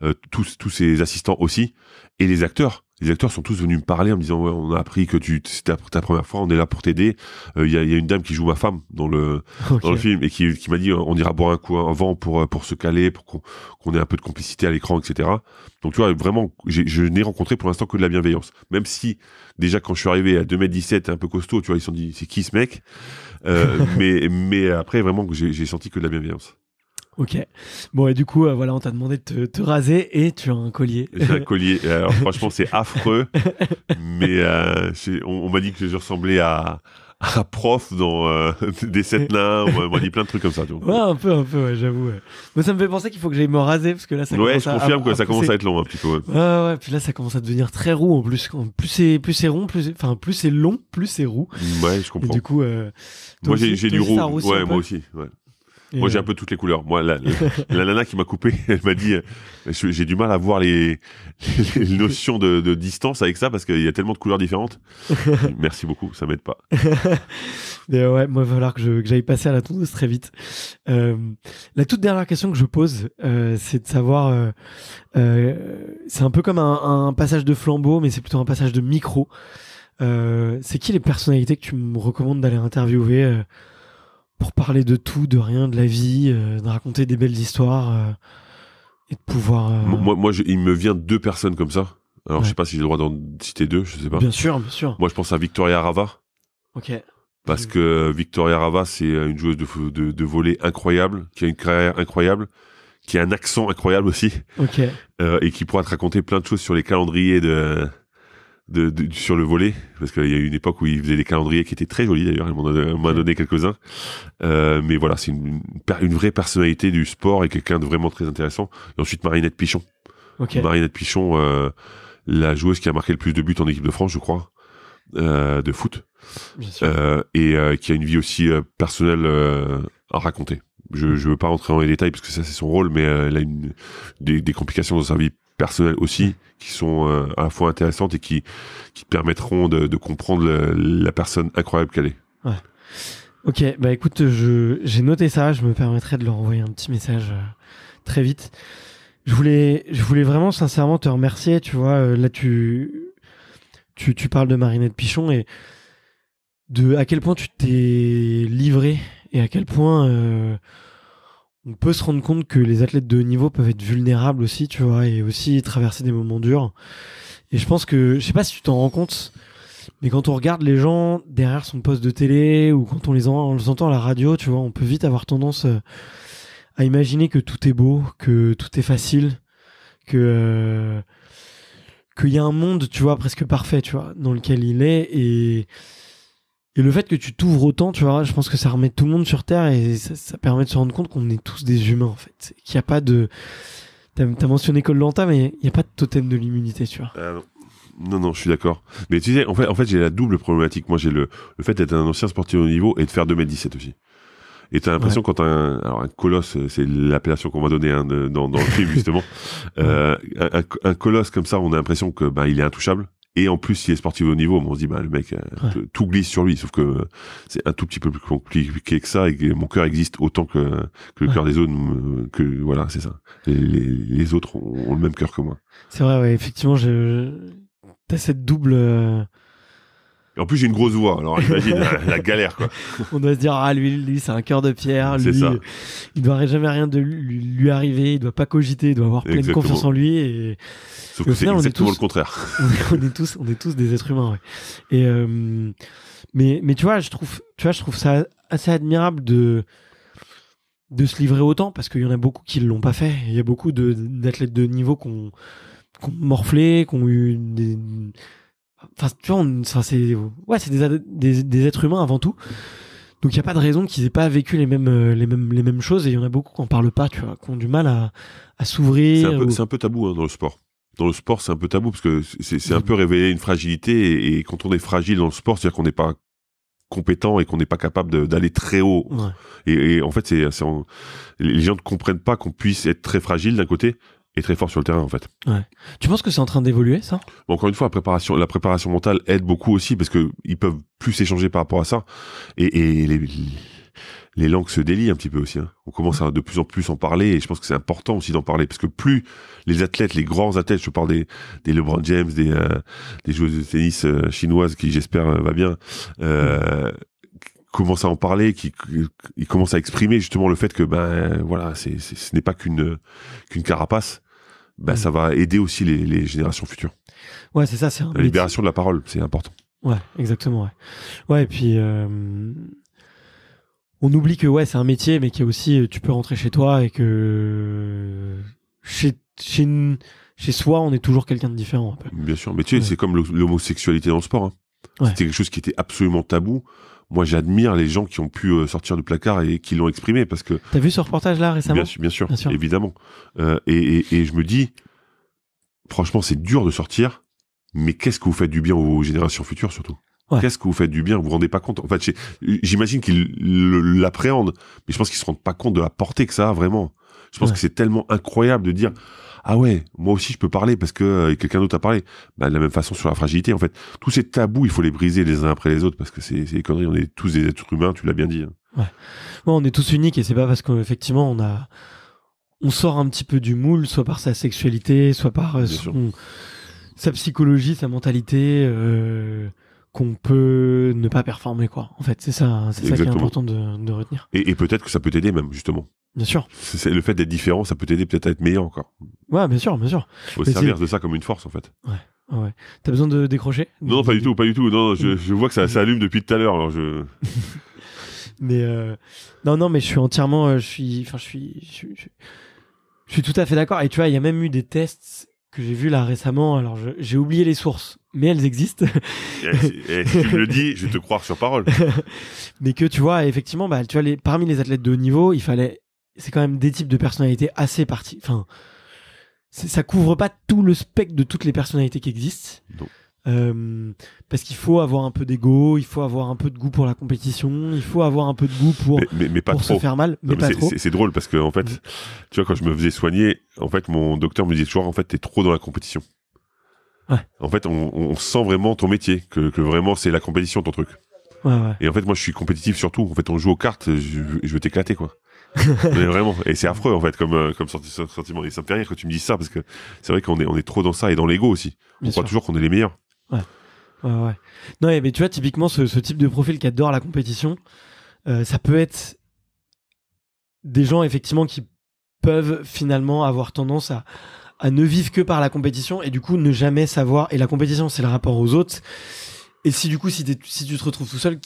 Euh, tous, tous ses assistants aussi, et les acteurs les acteurs sont tous venus me parler en me disant ouais, on a appris que tu c'était ta première fois, on est là pour t'aider. Euh, il y, a, une dame qui joue ma femme dans le dans le film et qui, m'a dit on ira boire un coup avant pour euh, pour se caler, pour qu'on ait un peu de complicité à l'écran, etc. Donc tu vois vraiment, je n'ai rencontré pour l'instant que de la bienveillance. Même si déjà quand je suis arrivé à 2m17 un peu costaud, tu vois ils se sont dit c'est qui ce mec, euh, mais mais après vraiment j'ai senti que de la bienveillance. Ok. Bon, et du coup, euh, voilà, on t'a demandé de te, raser et tu as un collier. J'ai un collier. Alors, franchement, c'est affreux. mais euh, on, on m'a dit que je ressemblais à, à prof dans euh, des sept nains. on m'a dit plein de trucs comme ça. Ouais, un peu, un peu, ouais, j'avoue. Mais ça me fait penser qu'il faut que j'aille me raser parce que là, ça Ouais, je confirme que ça commence à être long un petit peu. Ouais. ouais, puis là, ça commence à devenir très roux en plus. Plus c'est, plus c'est rond, plus, enfin, plus c'est long, plus c'est roux. Ouais, je comprends. Et du coup, euh, moi, j'ai, du roux. Ouais, moi aussi. Ouais. Moi, j'ai euh, un peu toutes les couleurs. Moi, la, la, nana qui m'a coupé, elle m'a dit, euh, j'ai du mal à voir les, notions de, distance avec ça parce qu'il y a tellement de couleurs différentes. Merci beaucoup, ça m'aide pas. ouais, moi, il va falloir que j'aille passer à la tondeuse très vite. Euh, la toute dernière question que je pose, c'est de savoir, c'est un peu comme un, un passage de flambeau, mais c'est plutôt un passage de micro. c'est qui les personnalités que tu me recommandes d'aller interviewer pour parler de tout, de rien, de la vie, euh, de raconter des belles histoires euh, et de pouvoir. Euh, moi, moi il me vient deux personnes comme ça. Alors, je sais pas si j'ai le droit d'en citer deux, je sais pas. Bien sûr, bien sûr. Moi, je pense à Victoria Rava. Ok. Parce mm. que Victoria Rava, c'est une joueuse de, de, de incroyable, qui a une carrière incroyable, qui a un accent incroyable aussi. Ok. et qui pourra te raconter plein de choses sur les calendriers de, sur le volet, parce qu'il y a eu une époque où il faisait des calendriers qui étaient très jolis d'ailleurs, ils m'en donné quelques-uns. Euh, mais voilà, c'est une, vraie personnalité du sport et quelqu'un de vraiment très intéressant. Et ensuite Marinette Pichon. Marinette Pichon, euh, la joueuse qui a marqué le plus de buts en équipe de France, je crois, euh, de foot. et qui a une vie aussi personnelle à raconter. Je ne veux pas rentrer dans les détails parce que ça c'est son rôle, mais elle a des, des complications dans sa vie personnelles aussi qui sont euh, à la fois intéressantes et qui, qui permettront de, comprendre la personne incroyable qu'elle est. Ok, bah écoute, je, j'ai noté ça, je me permettrai de leur envoyer un petit message euh, très vite. Je voulais, je voulais vraiment sincèrement te remercier, tu vois, euh, là tu, tu, tu parles de Marinette Pichon et de à quel point tu t'es livré et à quel point on peut se rendre compte que les athlètes de haut niveau peuvent être vulnérables aussi, tu vois, et aussi traverser des moments durs. Et je pense que, je sais pas si tu t'en rends compte, mais quand on regarde les gens derrière son poste de télé ou quand on les, entend à la radio, tu vois, on peut vite avoir tendance euh, à imaginer que tout est beau, que tout est facile, que euh, qu'il y a un monde, tu vois, presque parfait, tu vois, dans lequel il est et et le fait que tu t'ouvres autant, tu vois, je pense que ça remet tout le monde sur terre et ça, permet de se rendre compte qu'on est tous des humains, en fait. Qu'il n'y a pas de. T'as as mentionné Cole Lanta, mais il n'y a pas de totem de l'immunité, tu vois. Euh, non, non, je suis d'accord. Mais tu sais, en fait, en fait j'ai la double problématique. Moi, j'ai le, le fait d'être un ancien sportif au niveau et de faire 2m17 aussi. Et t'as l'impression quand un, alors un colosse, c'est l'appellation qu'on m'a donnée hein, dans, dans le film justement, euh, un, un, colosse comme ça, on a l'impression que bah, il est intouchable et en plus, il est sportif au niveau, on se dit, bah, le mec, euh, tout glisse sur lui. Sauf que euh, c'est un tout petit peu plus compliqué que ça et mon cœur existe autant que, le cœur des autres. Euh, que, voilà, c'est ça. Les, autres ont, le même cœur que moi. C'est vrai, ouais, effectivement, je, t'as cette double, en plus, j'ai une grosse voix, alors imagine la, galère, quoi. On doit se dire, ah, lui, lui c'est un cœur de pierre. Lui, Il ne doit jamais rien de lui, arriver, il ne doit pas cogiter, il doit avoir pleine confiance en lui. Et... Sauf que c'est exactement le contraire. on, est, tous, on est tous des êtres humains, Et, euh, mais, mais tu vois, je trouve, tu vois, je trouve ça assez admirable de de se livrer autant parce qu'il y en a beaucoup qui ne l'ont pas fait. Il y a beaucoup d'athlètes de, niveau qui ont, ont morflé, qui ont eu des Enfin, c'est ouais, c'est des, des, êtres humains avant tout. Donc il n'y a pas de raison qu'ils aient pas vécu les mêmes, euh, les mêmes, les mêmes choses. Et il y en a beaucoup qui n'en parlent pas, tu vois, qui ont du mal à, à s'ouvrir. C'est un, peu tabou hein, dans le sport. Dans le sport, c'est un peu tabou parce que c'est un peu révéler une fragilité. Et, quand on est fragile dans le sport, c'est-à-dire qu'on n'est pas compétent et qu'on n'est pas capable d'aller très haut. Et, et, en fait, c'est les gens ne comprennent pas qu'on puisse être très fragile d'un côté et très fort sur le terrain en fait. Ouais. Tu penses que c'est en train d'évoluer ça Encore une fois, la préparation, la préparation mentale aide beaucoup aussi parce que ils peuvent plus s'échanger par rapport à ça et, les, les, langues se délient un petit peu aussi. Hein. On commence à de plus en plus en parler et je pense que c'est important aussi d'en parler parce que plus les athlètes, les grands athlètes, je parle des, des LeBron James, des, euh, des joueuses de tennis euh, chinoises qui j'espère euh, va bien. Euh, commence à en parler, qui, commencent commence à exprimer justement le fait que ben voilà, c'est, ce n'est pas qu'une qu'une carapace ben ça va aider aussi les, les générations futures. Ouais, c'est ça. C'est la libération de la parole, c'est important. Ouais, exactement. Ouais, ouais et puis euh, on oublie que ouais, c'est un métier, mais qui a aussi, euh, tu peux rentrer chez toi et que chez chez, chez soi, on est toujours quelqu'un de différent. Un peu. Bien sûr, mais tu sais, c'est comme l'homosexualité dans le sport. Hein. C'était quelque chose qui était absolument tabou moi j'admire les gens qui ont pu euh, sortir du placard et qui l'ont exprimé parce que. T'as vu ce reportage là récemment bien sûr, bien sûr, évidemment. Euh, et, et, et, je me dis, franchement, c'est dur de sortir, mais qu'est-ce que vous faites du bien aux générations futures surtout Qu'est-ce que vous faites du bien Vous vous rendez pas compte En fait, j'imagine qu'ils l'appréhendent, mais je pense qu'ils se rendent pas compte de la portée que ça a vraiment. Je pense que c'est tellement incroyable de dire ah ouais, moi aussi je peux parler parce que euh, quelqu'un d'autre a parlé. Bah, de la même façon sur la fragilité, en fait, tous ces tabous, il faut les briser les uns après les autres parce que c'est des conneries. On est tous des êtres humains, tu l'as bien dit. Hein. Ouais. on est tous uniques et c'est pas parce qu'effectivement on a, on sort un petit peu du moule, soit par sa sexualité, soit par euh, sa psychologie, sa mentalité. Euh, qu'on peut ne pas performer, quoi. En fait, c'est ça, hein, c'est ça qui est important de, retenir. Et, peut-être que ça peut t'aider même, justement. Bien sûr. C'est le fait d'être différent, ça peut t'aider peut-être à être meilleur encore. Ouais, bien sûr, bien sûr. Faut se servir de ça comme une force, en fait. Ouais. ouais. T'as besoin de décrocher Non, pas du tout, pas du tout. Non, je, vois que ça, s'allume depuis tout à l'heure. Alors je. mais euh, non, non, mais je suis entièrement, euh, je suis, enfin, je suis, je suis, je suis tout à fait d'accord. Et tu vois, il y a même eu des tests que j'ai vus là récemment. Alors, j'ai oublié les sources mais elles existent. Et, si tu me le dis, je vais te croire sur parole. mais que tu vois, effectivement, bah, tu vois, parmi les athlètes de haut niveau, il fallait. C'est quand même des types de personnalités assez partis. Enfin, ça couvre pas tout le spectre de toutes les personnalités qui existent. Euh, parce qu'il faut avoir un peu d'ego, il faut avoir un peu de goût pour la compétition, il faut avoir un peu de goût pour, mais, pas pour se faire mal, mais, pas trop. C'est drôle parce que en fait, mm. tu vois, quand je me faisais soigner, en fait, mon docteur me disait toujours, en fait, t'es trop dans la compétition. En fait, on, sent vraiment ton métier, que, vraiment c'est la compétition ton truc. Et en fait, moi, je suis compétitif surtout. En fait, on joue aux cartes, je, je vais t'éclater, quoi. vraiment, et c'est affreux en fait comme euh, comme sentiment. Et ça me fait que tu me dises ça parce que c'est vrai qu'on est trop dans ça et dans l'ego aussi. on croit toujours qu'on est les meilleurs. Ouais. ouais, ouais. Non, mais tu vois typiquement ce, type de profil qui adore la compétition, euh, ça peut être des gens effectivement qui peuvent finalement avoir tendance à à ne vivre que par la compétition et du coup ne jamais savoir. Et la compétition, c'est le rapport aux autres. Et si du coup, si, si tu te retrouves tout seul,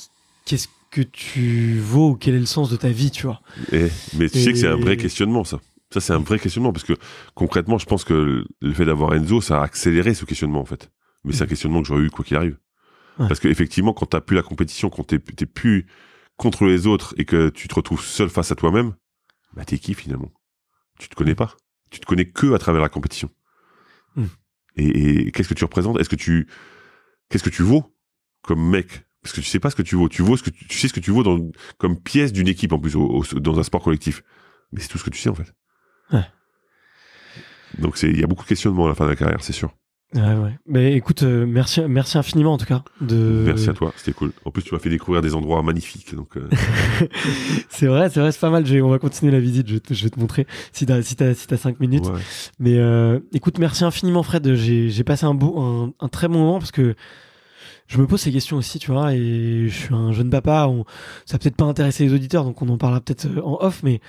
qu'est-ce que tu vaux Quel est le sens de ta vie, tu vois et, eh, Mais tu sais que c'est un vrai questionnement, ça. Ça, c'est un vrai questionnement parce que concrètement, je pense que le fait d'avoir Enzo, ça a accéléré ce questionnement en fait. Mais c'est un mm. questionnement que j'aurais eu quoi qu'il arrive. parce Parce qu'effectivement, quand t'as plus la compétition, quand t'es plus contre les autres et que tu te retrouves seul face à toi-même, bah t'es qui finalement Tu te connais mm. pas tu te connais que à travers la compétition. Hmm. Et, qu'est-ce que tu représentes Est-ce que tu qu'est-ce que tu vaux comme mec Parce que tu sais pas ce que tu vaux. Tu ce que tu, sais ce que tu vaux comme pièce d'une équipe en plus dans un sport collectif. Mais c'est tout ce que tu sais en fait. Ouais. Donc il y a beaucoup de questionnements à la fin de la carrière, c'est sûr. Ouais, ouais. Mais écoute, euh, merci, merci infiniment en tout cas. De... Merci à toi, c'était cool. En plus, tu m'as fait découvrir des endroits magnifiques. Donc, euh. c'est vrai, c'est vrai, c'est pas mal. Je, on va continuer la visite, je, je vais te montrer si t'as si t'as 5 minutes. Mais euh, écoute, merci infiniment Fred. J'ai passé un, beau, un, un, très bon moment parce que je me pose ces questions aussi, tu vois, et je suis un jeune papa, on, ça peut-être pas intéresser les auditeurs, donc on en parlera peut-être euh, en off, mais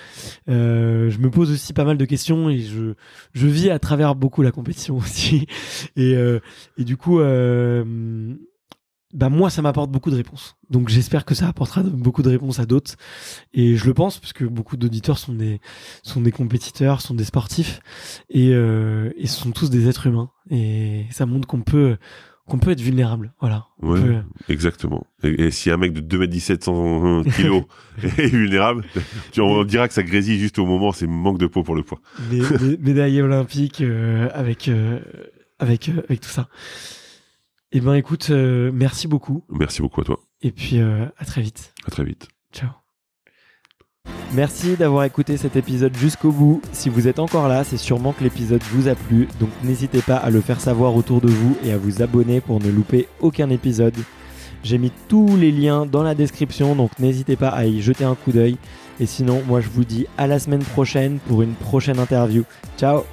euh, je me pose aussi pas mal de questions et je, je vis à travers beaucoup la compétition aussi. Et, euh, et du coup, euh, bah moi, ça m'apporte beaucoup de réponses. Donc j'espère que ça apportera beaucoup de réponses à d'autres. Et je le pense, parce que beaucoup d'auditeurs sont des, sont des compétiteurs, sont des sportifs, et, et ce sont tous des êtres humains. Et ça montre qu'on peut qu'on peut être vulnérable. Voilà. Exactement. Et, si un mec de 2m17, euh, kg est vulnérable, on, dira que ça grésille juste au moment, c'est manque de peau pour le poids. Médaille olympique euh, avec, euh, avec, avec tout ça. Eh ben écoute, merci beaucoup. Merci beaucoup à toi. Et puis à très vite. À très vite. Ciao. Merci d'avoir écouté cet épisode jusqu'au bout. Si vous êtes encore là, c'est sûrement que l'épisode vous a plu, donc n'hésitez pas à le faire savoir autour de vous et à vous abonner pour ne louper aucun épisode. J'ai mis tous les liens dans la description, donc n'hésitez pas à y jeter un coup d'œil. Et sinon, moi je vous dis à la semaine prochaine pour une prochaine interview. Ciao